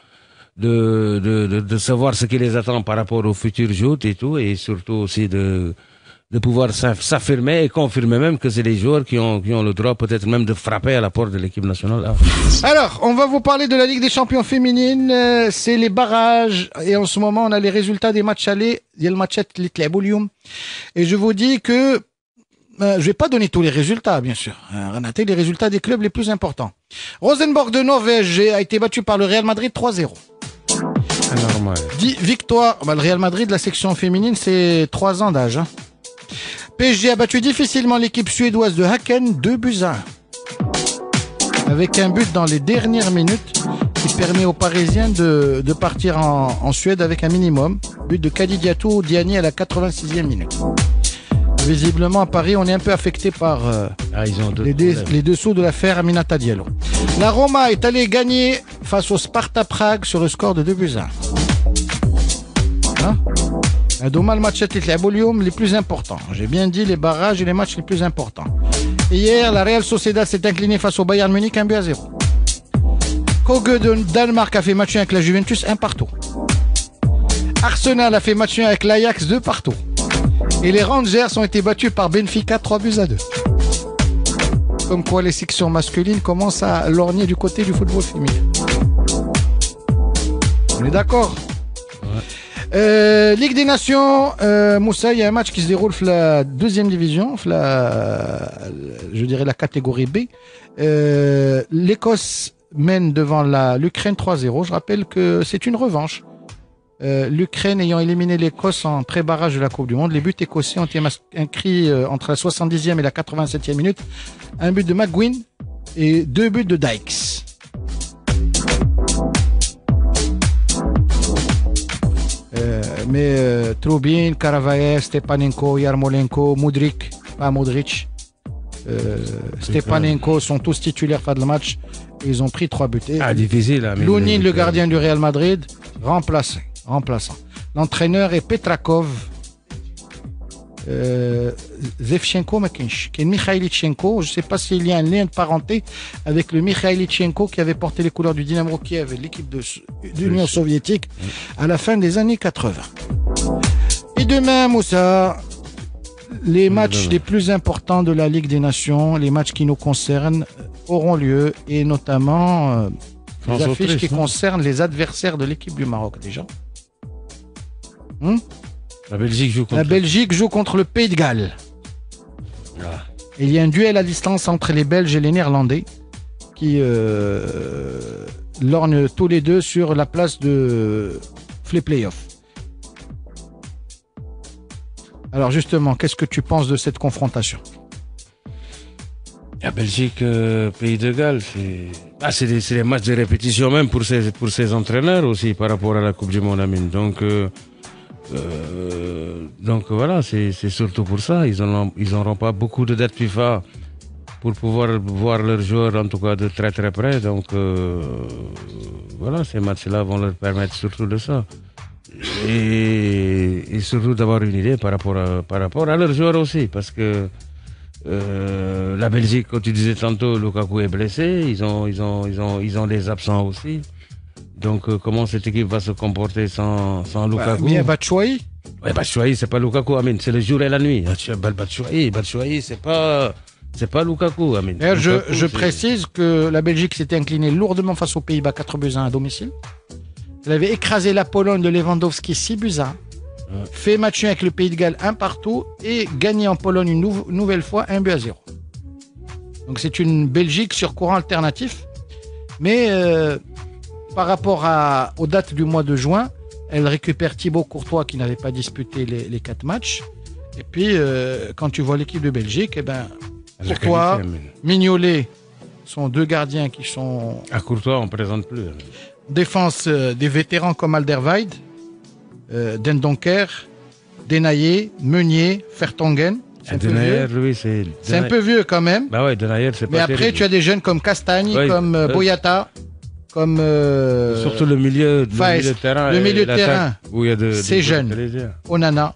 de, de, de, de savoir ce qui les attend par rapport au futur joutes et tout, et surtout aussi de de pouvoir s'affirmer et confirmer même que c'est les joueurs qui ont, ont le droit peut-être même de frapper à la porte de l'équipe nationale. Hein. Alors, on va vous parler de la Ligue des champions féminines. Euh, c'est les barrages. Et en ce moment, on a les résultats des matchs allés. Il y a le match Et je vous dis que je euh, je vais pas donner tous les résultats, bien sûr. Hein, Renaté, les résultats des clubs les plus importants. Rosenborg de Norvège a été battu par le Real Madrid 3-0. Normal. Victoire. Bah, le Real Madrid, la section féminine, c'est 3 ans d'âge. Hein. PSG a battu difficilement l'équipe suédoise de Haken 2 buts 1. Avec un but dans les dernières minutes qui permet aux Parisiens de, partir en, Suède avec un minimum. But de Kadidiatou Diani à la 86e minute. Visiblement, à Paris, on est un peu affecté par euh, ah, les deux les, dessous de l'affaire Aminata Diallo. La Roma est allée gagner face au Sparta Prague sur le score de 2 buts 1. Euh, match et à تلعبوا les plus importants. J'ai bien dit les barrages et les matchs les plus importants. Hier, la Real Sociedad s'est inclinée face au Bayern Munich 1 but à 0. Koge de Danemark a fait match 1 avec la Juventus 1 partout. Arsenal a fait match 1 avec l'Ajax 2 partout. Et les Rangers ont été battus par Benfica 3 buts à 2. Comme quoi les sections masculines commencent à lorgner du côté du football féminin. On est d'accord euh, Ligue des Nations, euh, Moussa, il y a un match qui se déroule la deuxième division, la, je dirais la catégorie B. Euh, L'Écosse mène devant l'Ukraine 3-0. Je rappelle que c'est une revanche. Euh, L'Ukraine ayant éliminé l'Écosse en pré-barrage de la Coupe du Monde, les buts écossais ont été inscrits entre la 70e et la 87e minute. Un but de McGuin et deux buts de Dykes. mais euh, Trubin, Stepanenko, Yarmolenko, Modric, pas Modric, euh, Stepanenko sont tous titulaires fin de match. ils ont pris trois buts. Ah, difficile. Hein, Lounine, le hein. gardien du Real Madrid, remplaçant. L'entraîneur est Petrakov, euh, Zevchenko qui est Mikhailitchenko, je ne sais pas s'il y a un lien de parenté avec le Mikhailichenko qui avait porté les couleurs du Dynamo Kiev et l'équipe de, l'Union soviétique à la fin des années 80. Et demain, Moussa, les matchs les plus importants de la Ligue des Nations, les matchs qui nous concernent, auront lieu et notamment euh, les affiches qui concernent les adversaires de l'équipe du Maroc déjà. Hum la Belgique joue contre, le Pays de Galles. Ah. Il y a un duel à distance entre les Belges et les Néerlandais qui euh, lorgnent tous les deux sur la place de les playoffs. Alors justement, qu'est-ce que tu penses de cette confrontation La Belgique, euh, pays de Galles, c'est ah, des, des, matchs de répétition même pour ces, pour entraîneurs aussi par rapport à la Coupe du Monde, mine Donc euh, euh, donc voilà, c'est surtout pour ça. Ils n'auront ils pas beaucoup de dettes FIFA pour pouvoir voir leurs joueurs, en tout cas de très très près. Donc euh, voilà, ces matchs-là vont leur permettre surtout de ça. Et, surtout d'avoir une idée par rapport, à, par rapport à leurs joueurs aussi. Parce que euh, la Belgique, quand tu disais tantôt, Lukaku est blessé. Ils ont, ils ont, ils ont, ils ont des absents aussi. Donc euh, comment cette équipe va se comporter sans, sans bah, Lukaku Bien, Mais Batshuayi Ouais, Batshuayi, c'est pas Lukaku, Amine, c'est le jour et la nuit. Ah, Batshuayi, Batshuayi, c'est pas c'est pas Lukaku, Amine. je, précise que la Belgique s'était inclinée lourdement face aux Pays-Bas 4 buts à 1 à domicile. Elle avait écrasé la Pologne de Lewandowski 6 buts à 1. Fait match avec le Pays de Galles 1 partout et gagné en Pologne une nouvelle fois 1 but à 0. Donc c'est une Belgique sur courant alternatif. Mais euh, par rapport aux dates du mois de juin, elle récupère Thibaut Courtois qui n'avait pas disputé les, quatre matchs. Et puis, euh, quand tu vois l'équipe de Belgique, eh ben, Courtois, Mignolet sont deux gardiens qui sont. À Courtois, on ne présente plus. Hein. Défense euh, des vétérans comme Alderweid, euh, Dendonker, Denayer, Meunier, Fertongen. Denayer, lui, c'est. un peu vieux quand même. Bah mais après, tu as des jeunes comme Castagne, comme euh, Boyata comme euh, surtout le milieu, de terrain, le milieu de terrain où il y a ces jeunes. Onana,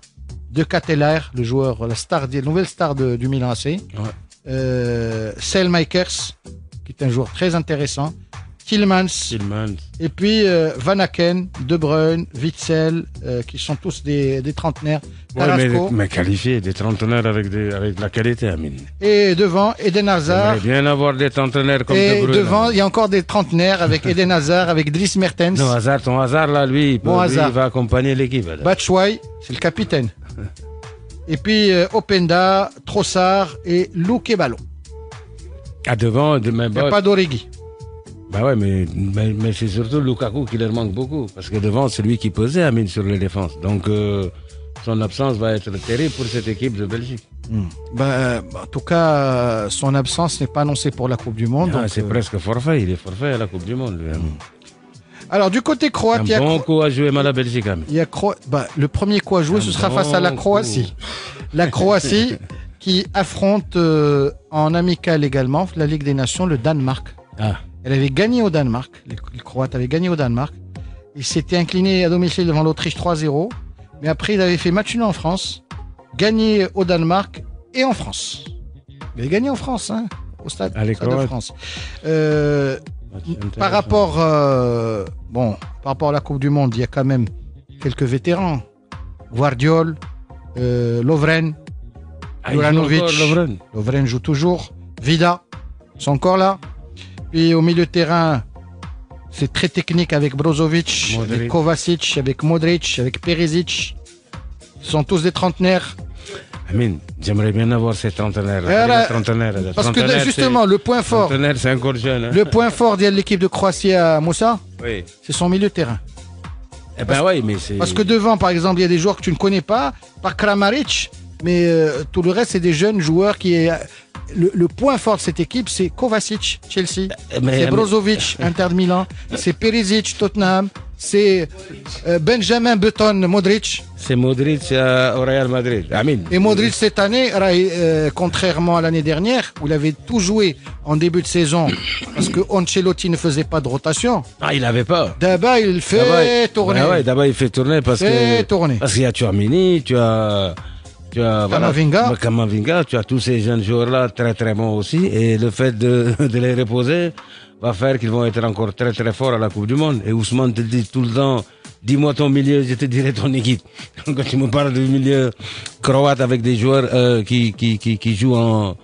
De Cattelaire le joueur, la star, la nouvelle star du Milan AC. Ouais. Euh, qui est un joueur très intéressant. Tillmans. Et puis euh, Vanaken, De Bruyne, Witzel, euh, qui sont tous des, des trentenaires. mais, qualifiés, des trentenaires avec, avec de la qualité, Amine. Et devant, Eden Hazard. Il bien avoir des trentenaires comme de Bruyne, devant, il y a encore des trentenaires avec Eden Hazard, avec Dries Mertens. Non, Hazard, ton hasard là, lui, il, va accompagner l'équipe. Batchway, c'est le capitaine. Et puis euh, Openda, Trossard et Luke Ballon. À devant, de même pas d'Origi. Bah ouais, mais, mais, c'est surtout Lukaku qui leur manque beaucoup. Parce que devant, c'est lui qui posait Amine sur les défenses. Donc, euh, son absence va être terrible pour cette équipe de Belgique. Hmm. Bah, en tout cas, son absence n'est pas annoncée pour la Coupe du Monde. Ah, c'est euh, presque forfait. Il est forfait à la Coupe du Monde, hmm. Alors, du côté croate, il y a. bon coup jouer, mal la Belgique, Il bah, le premier coup à jouer, ce sera face à la Croatie. La Croatie qui affronte euh, en amical également la Ligue des Nations, le Danemark. Ah. Elle avait gagné au Danemark. Les, Croates avaient gagné au Danemark. Ils s'étaient inclinés à domicile devant l'Autriche 3-0. Mais après, ils avaient fait match nul en France, gagné au Danemark et en France. Ils avaient gagné en France, hein, au stade, de France. Euh, par rapport, euh, bon, par rapport à la Coupe du Monde, il y a quand même quelques vétérans. Guardiol, euh, Lovren, ah, Juranovic. Lovren. joue toujours. Vida, sont encore là. Puis au milieu de terrain, c'est très technique avec Brozovic, avec Kovacic, avec Modric, avec Perisic. sont tous des trentenaires. j'aimerais bien avoir ces eh, trentenaires. parce que justement, le point fort. Hein. Le point fort de l'équipe de Croatie à Moussa, c'est son milieu de terrain. Eh ben mais c'est. Parce que devant, par exemple, il y a des joueurs que tu ne connais pas, par Kramaric, mais euh, tout le reste, c'est des jeunes joueurs qui euh, le, point fort de cette équipe, c'est Kovacic, Chelsea, euh, c'est euh, Brozovic, Inter de Milan, c'est Perisic, Tottenham, c'est euh, Benjamin Button, Modric. C'est Modric au Real Madrid. Et Modric cette année, contrairement à l'année dernière, où il avait tout joué en début de saison, parce que Ancelotti ne faisait pas de rotation. Ah, il avait pas. D'abord, il fait tourner. d'abord, il fait tourner parce que tourner. parce qu'il y a Tuamini, tu as tu euh, as Kamavinga. tu as tous ces jeunes joueurs-là très très bons aussi. Et le fait de, de les reposer va faire qu'ils vont être encore très très forts à la Coupe du Monde. Et Ousmane te dit tout le temps, dis-moi ton milieu, je te dirai ton équipe. Quand tu me parles du milieu croate avec des joueurs euh, qui, qui, qui, jouent en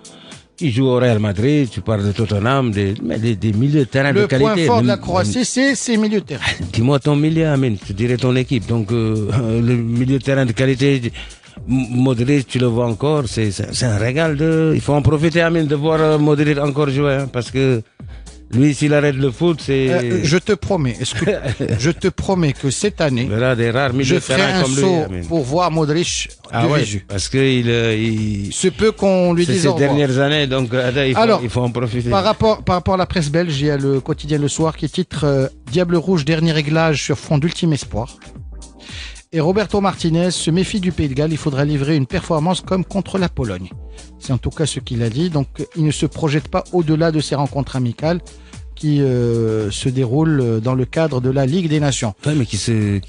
qui joue au Real Madrid, tu parles de Tottenham, des, des, milieux de terrain de qualité. Le point fort de la Croatie, c'est ses milieux de terrain. Dis-moi ton milieu, Amine, je te dirais ton équipe. Donc, euh, le milieu de terrain de qualité, Modric, tu le vois encore, c'est un régal. De... Il faut en profiter, Amine, de voir euh, Modric encore jouer. Hein, parce que lui, s'il arrête le foot, c'est. Euh, je te promets, que je te promets que cette année, je ferai un comme saut pour voir Modric ah ouais, Parce que il, euh, se peut qu'on lui dise. Ces dernières années, donc il faut, Alors, il faut en profiter. Par rapport, par rapport à la presse belge, il y a le quotidien Le Soir qui titre Diable rouge, dernier réglage sur fond d'ultime espoir. Et Roberto Martinez se méfie du Pays de Galles, il faudra livrer une performance comme contre la Pologne. C'est en tout cas ce qu'il a dit, donc il ne se projette pas au-delà de ces rencontres amicales qui euh, se déroulent dans le cadre de la Ligue des Nations. Oui, mais qui,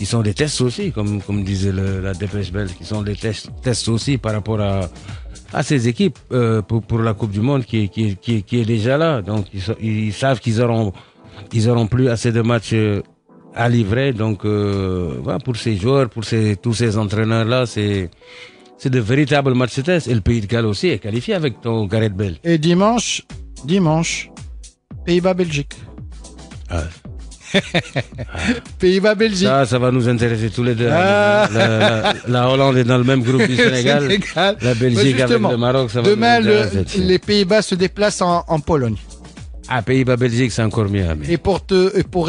sont des tests aussi, comme, disait la Dépêche Belge, qui sont des tests, aussi par rapport à, ces équipes euh, pour, la Coupe du Monde qui, est déjà là. Donc ils, savent qu'ils auront, plus assez de matchs. Euh, à livrer. Donc, euh, pour ces joueurs, pour ces, tous ces entraîneurs-là, c'est c'est de véritables matchs Et le Pays de Galles aussi est qualifié avec ton Gareth Bell. Et dimanche, dimanche, Pays-Bas-Belgique. Pays-Bas, Belgique. Ah. Ça, va nous intéresser tous les deux. Ah. La, Hollande est dans le même groupe du Sénégal. Sénégal. La Belgique bah, avec le Maroc, ça va Demain, les Pays-Bas se déplacent en Pologne. À ah, Pays-Bas, Belgique, c'est encore mieux. Et pour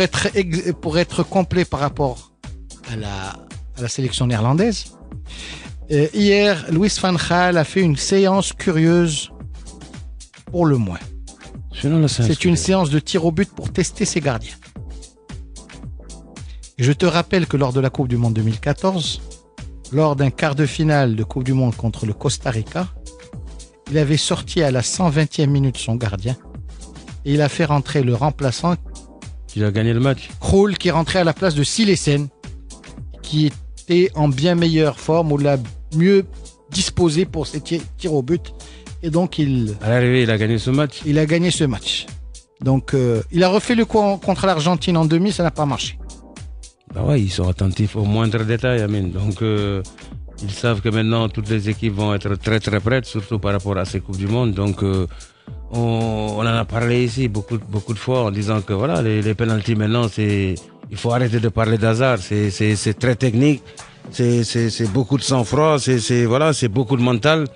être, complet par rapport à la, sélection néerlandaise, euh, hier, Louis Van Gaal a fait une séance curieuse, pour le moins. C'est une séance de tir au but pour tester ses gardiens. je te rappelle que lors de la Coupe du Monde 2014, lors d'un quart de finale de Coupe du Monde contre le Costa Rica, il avait sorti à la 120e minute son gardien et il a fait rentrer le remplaçant. Il a gagné le match. Kroll, qui est rentré à la place de Silesen, qui était en bien meilleure forme ou la mieux disposé pour ses tirs au but. Et donc, il. À l'arrivée, il a gagné ce match. Il a gagné ce match. Donc, euh, il a refait le coup contre l'Argentine en demi, ça n'a pas marché. Bah ouais, ils sont attentifs au moindre détail, Amine. Donc, euh, ils savent que maintenant, toutes les équipes vont être très, très prêtes, surtout par rapport à ces Coupes du Monde. Donc, euh, on, en a parlé ici beaucoup, beaucoup de fois en disant que voilà, les, les pénalties maintenant, c'est, il faut arrêter de parler d'hasard. C'est, c'est, c'est très technique, c'est, c'est, c'est beaucoup de sang-froid, c'est, c'est, voilà, c'est beaucoup de mental.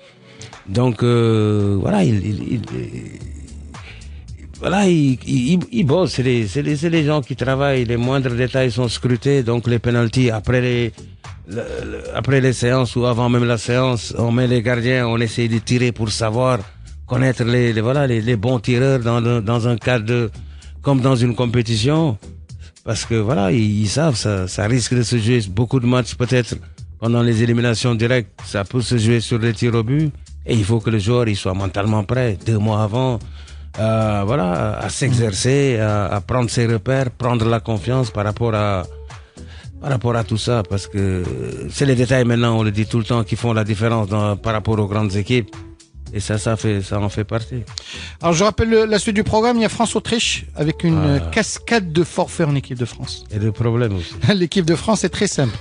Donc euh, voilà, il, il, voilà, il, il, il bosse. C'est les, c'est, les, gens qui travaillent. Les moindres détails sont scrutés. Donc les pénalties après les, après les séances ou avant même la séance, on met les gardiens, on essaie de tirer pour savoir connaître les, voilà les, bons tireurs dans, un cadre comme dans une compétition parce que voilà ils, savent ça, risque de se jouer beaucoup de matchs peut-être pendant les éliminations directes ça peut se jouer sur les tirs au but et il faut que le joueur il soit mentalement prêt deux mois avant euh, voilà à s'exercer à, prendre ses repères prendre la confiance par rapport à rapport à tout ça parce que c'est les détails maintenant on le dit tout le temps qui font la différence par rapport aux grandes équipes et ça, ça, fait, ça en fait partie. Alors je rappelle la suite du programme, il y a France-Autriche avec une cascade de forfaits en équipe de France. Et de problèmes aussi. L'équipe de France est très simple.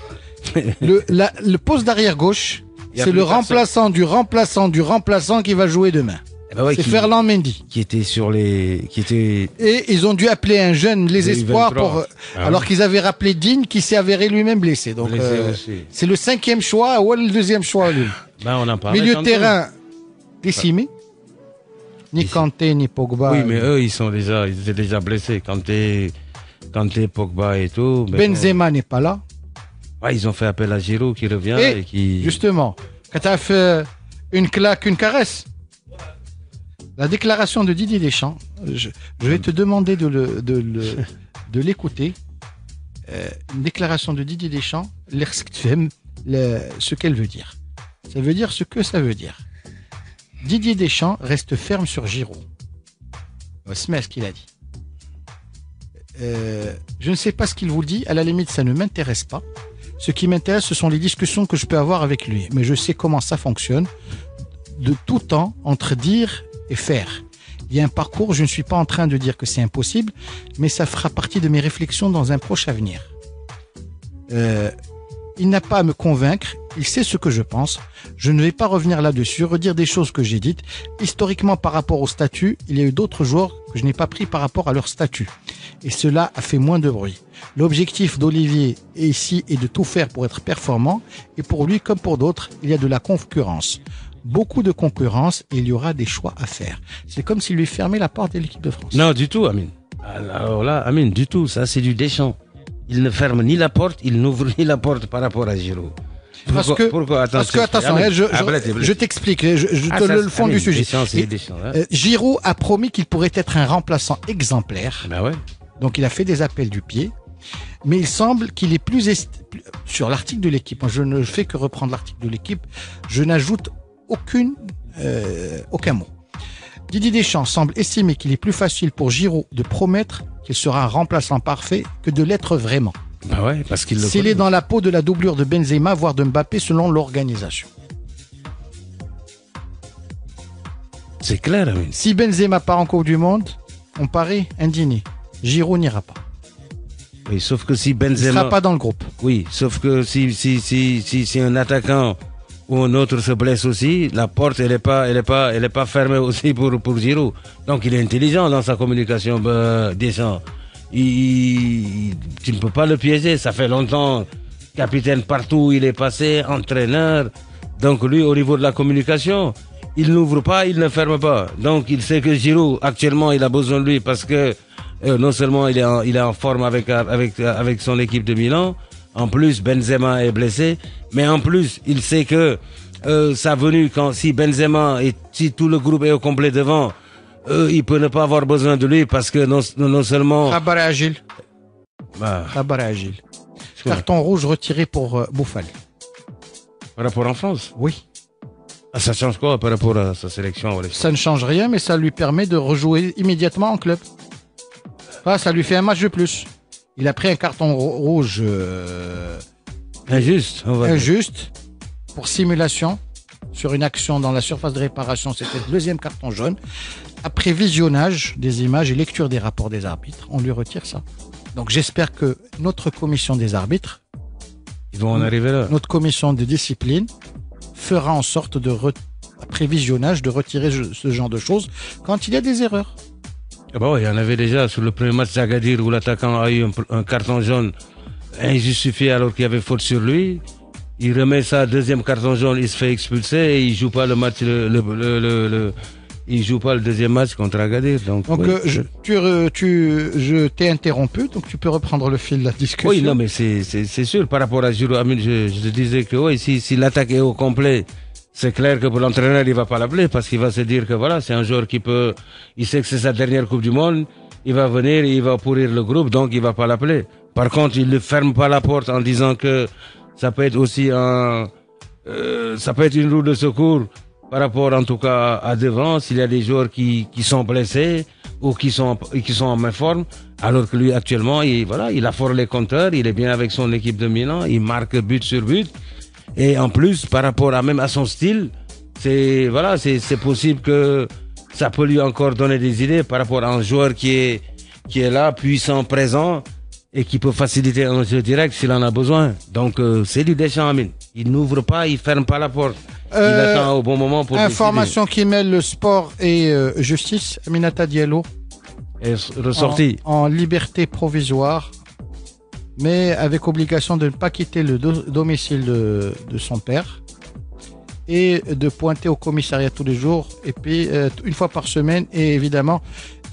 le, poste d'arrière gauche, c'est le remplaçant du remplaçant du remplaçant qui va jouer demain. Eh ben c'est Ferland Mendy. Qui était sur les, qui était. Et ils ont dû appeler un jeune les espoirs pour, euh, ah alors qu'ils avaient rappelé Dean qui s'est avéré lui-même blessé. Donc, euh, c'est le cinquième choix ou le deuxième choix lui. Ben, on en parle. Milieu de terrain, décimé Ni Kanté, ni Pogba. Oui, mais eux, ils sont déjà, ils étaient déjà blessés. Kanté, Kanté, Pogba et tout. Benzema n'est pas là. ils ont fait appel à Giroud qui revient eh, et, qui. Justement, quand tu as fait une claque, une caresse. La déclaration de Didier Deschamps, je, vais te demander de de, l'écouter. Euh, une déclaration de Didier Deschamps, ce qu'elle veut dire. Ça veut dire ce que ça veut dire. Didier Deschamps reste ferme sur Giraud. C'est euh, ce qu'il a dit. Euh, je ne sais pas ce qu'il vous dit, à la limite ça ne m'intéresse pas. Ce qui m'intéresse, ce sont les discussions que je peux avoir avec lui. Mais je sais comment ça fonctionne de tout temps entre dire et faire. Il y a un parcours, je ne suis pas en train de dire que c'est impossible, mais ça fera partie de mes réflexions dans un proche avenir. Euh, il n'a pas à me convaincre, il sait ce que je pense. Je ne vais pas revenir là-dessus, redire des choses que j'ai dites. Historiquement, par rapport au statut, il y a eu d'autres joueurs que je n'ai pas pris par rapport à leur statut. Et cela a fait moins de bruit. L'objectif d'Olivier est ici est de tout faire pour être performant. Et pour lui, comme pour d'autres, il y a de la concurrence. Beaucoup de concurrence et il y aura des choix à faire. C'est comme s'il lui fermait la porte de l'équipe de France. Non, du tout, Amine. Alors là, Amine, du tout. Ça, c'est du déchant. Il ne ferme ni la porte, il n'ouvre ni la porte par rapport à Giroud. Parce que, attention, ah ah, je, t'explique, je, ah, te le, le fond du sujet. Hein. Euh, Giroud a promis qu'il pourrait être un remplaçant exemplaire. Bah Donc il a fait des appels du pied. Mais il semble qu'il est plus sur l'article de l'équipe. Je ne fais que reprendre l'article de l'équipe. Je n'ajoute aucune euh, aucun mot. Didier Deschamps semble estimer qu'il est plus facile pour Giroud de promettre qu'il sera un remplaçant parfait que de l'être vraiment. Bah parce qu'il S'il est dans la peau de la doublure de Benzema, voire de Mbappé, selon l'organisation. C'est clair, Si Benzema part en Coupe du Monde, on paraît indigné Giroud n'ira pas. Oui, sauf que si Benzema. sera pas dans le groupe. Oui, sauf que si, si, un attaquant ou un autre se blesse aussi, la porte, elle n'est pas, elle est pas, elle est pas fermée aussi pour, pour Giroud. Donc il est intelligent dans sa communication, bah, il, tu ne peux pas le piéger. Ça fait longtemps, capitaine partout, où il est passé, entraîneur. Donc lui, au niveau de la communication, il n'ouvre pas, il ne ferme pas. Donc il sait que Giroud, actuellement, il a besoin de lui parce que euh, non seulement il est en, il est en forme avec, avec, avec son équipe de Milan, en plus Benzema est blessé, mais en plus il sait que ça euh, sa venue, quand si Benzema et si tout le groupe est au complet devant, euh, il peut ne pas avoir besoin de lui parce que non, non seulement. et Agile. Agile. Carton rouge retiré pour euh, Bouffal. Par rapport en France Oui. Ah, ça change quoi par rapport à sa sélection Ça ne change rien, mais ça lui permet de rejouer immédiatement en club. Ah, ça lui fait un match de plus. Il a pris un carton rouge. Euh, injuste, Injuste, pour simulation, sur une action dans la surface de réparation. C'était le deuxième carton jaune après visionnage des images et lecture des rapports des arbitres, on lui retire ça. Donc j'espère que notre commission des arbitres, Notre commission de discipline fera en sorte de après visionnage de retirer ce genre de choses quand il y a des erreurs. Ah bah il y en avait déjà sur le premier match Zagadir où l'attaquant a eu un, carton jaune injustifié alors qu'il y avait faute sur lui. Il remet sa deuxième carton jaune, il se fait expulser et il joue pas le match il joue pas le deuxième match contre Agadir. Donc, donc euh, je, tu, tu, je t'ai interrompu, donc tu peux reprendre le fil de la discussion. Oui, non, mais c'est sûr par rapport à Giroud. Je, je, disais que oui, si, si l'attaque est au complet, c'est clair que pour l'entraîneur, il va pas l'appeler parce qu'il va se dire que voilà, c'est un joueur qui peut. Il sait que c'est sa dernière Coupe du Monde. Il va venir, il va pourrir le groupe, donc il va pas l'appeler. Par contre, il ne ferme pas la porte en disant que ça peut être aussi un. Euh, ça peut être une roue de secours par rapport en tout cas à devant, s'il y a des joueurs qui, sont blessés ou qui sont, qui sont en main forme, alors que lui actuellement, il, voilà, il les compteurs, il est bien avec son équipe de Milan, il marque but sur but. Et en plus, par rapport à même à son style, c'est voilà, possible que ça peut lui encore donner des idées par rapport à un joueur qui est qui est là, puissant, présent et qui peut faciliter un jeu direct s'il en a besoin. Donc euh, c'est du Deschamps mine. Il n'ouvre pas, il ferme pas la porte. Euh, il au bon moment pour Information qui mêle le sport et euh, justice. Aminata Diallo. Est ressorti. En, liberté provisoire, mais avec obligation de ne pas quitter le domicile de, son père et de pointer au commissariat tous les jours et puis euh, une fois par semaine et évidemment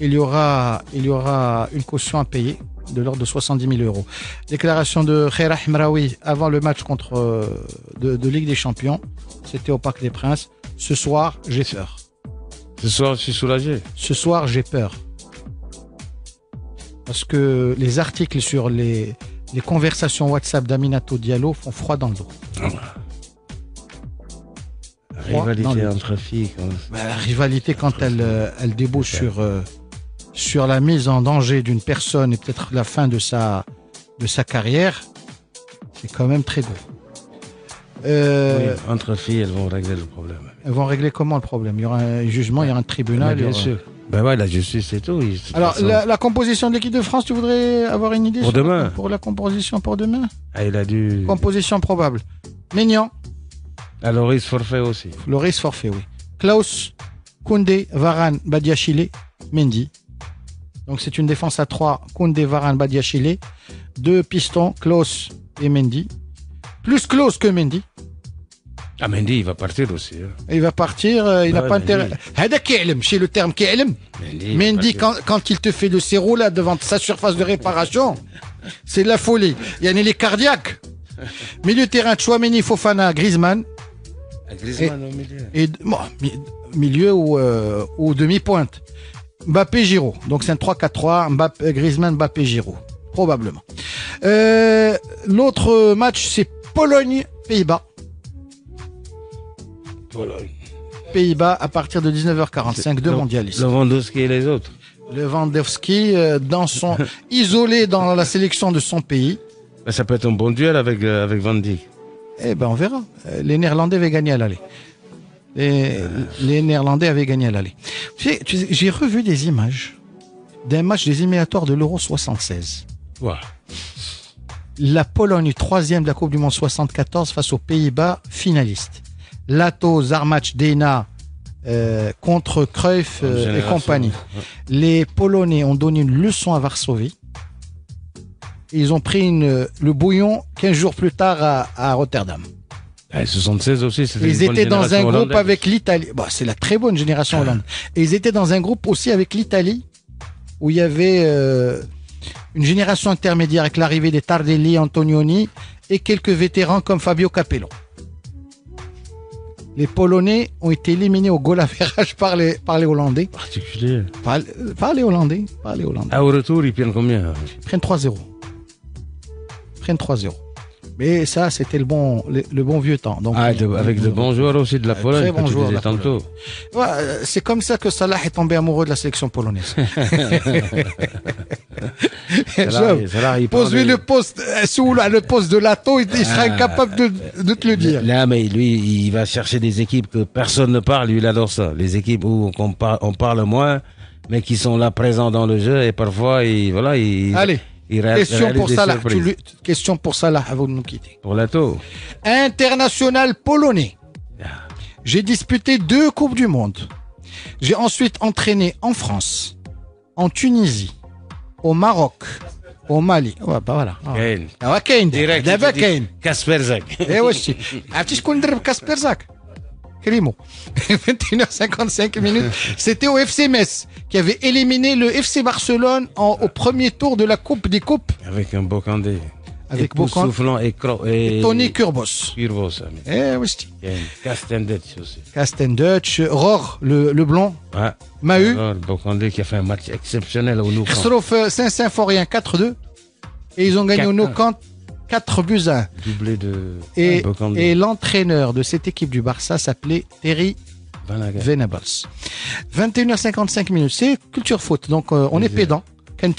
il y aura il y aura une caution à payer de l'ordre de 70 000 euros. Déclaration de Khairah Mraoui avant le match contre euh, de, Ligue des Champions. C'était au Parc des Princes. Ce soir, j'ai peur. Ce soir, je suis soulagé. Ce soir, j'ai peur. Parce que les articles sur les, conversations WhatsApp d'Aminato Diallo font froid dans le dos. Rivalité entre filles. Bah, rivalité quand elle, euh, elle débouche sur... Euh, sur la mise en danger d'une personne et peut-être la fin de sa, de sa carrière, c'est quand même très beau. entre filles, elles vont régler le problème. Elles vont régler comment le problème Il y aura un jugement, il y aura un tribunal. bien sûr. Ben la justice, c'est tout. Alors, la, composition de l'équipe de France, tu voudrais avoir une idée Pour demain. pour la composition pour demain ah, il a dû. Composition probable. Ménian. La ah, Loris Forfait aussi. Loris Forfait, oui. Klaus, Koundé, Varane, Badiachile, Mendy. Donc c'est une défense à 3, Koundé, Varane, Badiachile, deux pistons, Klaus et Mendy. Plus Klaus que Mendy. Ah, Mendy, il va partir aussi. Hein. Il va partir, euh, il n'a pas intérêt. C'est le terme KLM. Mendy, quand, il te fait le serrou là devant sa surface de réparation, c'est de la folie. Il y a les cardiaques. Milieu terrain, Chouameni, Fofana, Griezmann. Ah, Griezmann au milieu. Et, milieu ou euh, demi-pointe. Mbappé Giroud, Donc c'est un 3-4-3, euh, Griezmann, Mbappé Giroud, Probablement. Euh, l'autre match, c'est Pologne-Pays-Bas. Pologne. Pays-Bas à partir de 19h45, deux mondialistes. Lewandowski et les autres. Lewandowski euh, dans son isolé dans la sélection de son pays. Ben, ça peut être un bon duel avec avec Van Eh ben on verra. Les Néerlandais vont gagner à l'aller. Les, les Néerlandais avaient gagné à l'aller. j'ai revu des images d'un match des éliminatoires de l'Euro 76. La Pologne, troisième de la Coupe du Monde 74 face aux Pays-Bas, finaliste. Lato, Zarmatch, Dena euh, contre Cruyff euh, et compagnie. Les Polonais ont donné une leçon à Varsovie. Ils ont pris le bouillon 15 jours plus tard à Rotterdam. 76 eh, aussi, Ils étaient dans un groupe avec l'Italie. Bah, c'est la très bonne génération ah. hollande Et ils étaient dans un groupe aussi avec l'Italie, où il y avait euh, une génération intermédiaire avec l'arrivée des Tardelli, Antonioni et quelques vétérans comme Fabio Capello. Les Polonais ont été éliminés au goal à par les, par les Hollandais. Particulier. Par, les Hollandais. Par les ah, au retour, ils prennent combien Ils prennent 3-0. Ils prennent 3-0. Mais ça, c'était le bon, le, bon vieux temps. Donc, ah, avec de bons joueurs aussi de la Pologne. Très bons joueurs. Euh, c'est comme ça que Salah est tombé amoureux de la sélection polonaise. Pose-lui le poste, euh, sous le poste de Lato, il, sera ah. incapable de, te le dire. Là, mais lui, il va chercher des équipes que personne ne parle. Lui, il adore ça. Les équipes où on, parle moins, mais qui sont là présents dans le jeu et parfois, il, voilà, il. Allez question, pour ça, tu, question pour ça, avant de nous quitter. Pour la International polonais. Ah. J'ai disputé deux Coupes du Monde. J'ai ensuite entraîné en France, en Tunisie, au Maroc, au Mali. Ouais, oh, bah voilà. Ah. Kane. كاين. دابا Et aussi. ايوا شتي. عرفتي شكون درب Kasperzak? Eh ah, que 21h55 minutes. C'était au FC Metz qui avait éliminé le FC Barcelone au premier tour de la Coupe des Coupes. Avec un Bocandé Avec beau et, Tony Kurbos. Kurbos, hein, Eh oui, c'est. aussi. le, blond. Mahu. Bocandé qui a fait un match exceptionnel au Nou Saint-Symphorien 4-2. Et ils ont gagné au Nou 4 buts à Doublé de et, l'entraîneur de cette équipe du Barça s'appelait Terry Venables. 21h55 minutes, c'est culture faute. Donc euh, on est pédant. Quand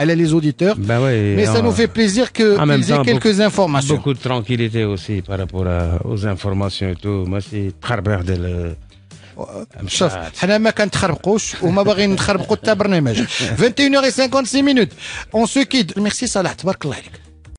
elle a les auditeurs. Bah mais ça nous fait plaisir qu'ils aient quelques informations. Beaucoup de tranquillité aussi par rapport aux informations et tout. Moi, c'est شوف حنا ما كنتخربقوش وما باغيين نخربقوا حتى برنامج 21 و 56 مينوت اون سو كيد ميرسي صلاح تبارك الله عليك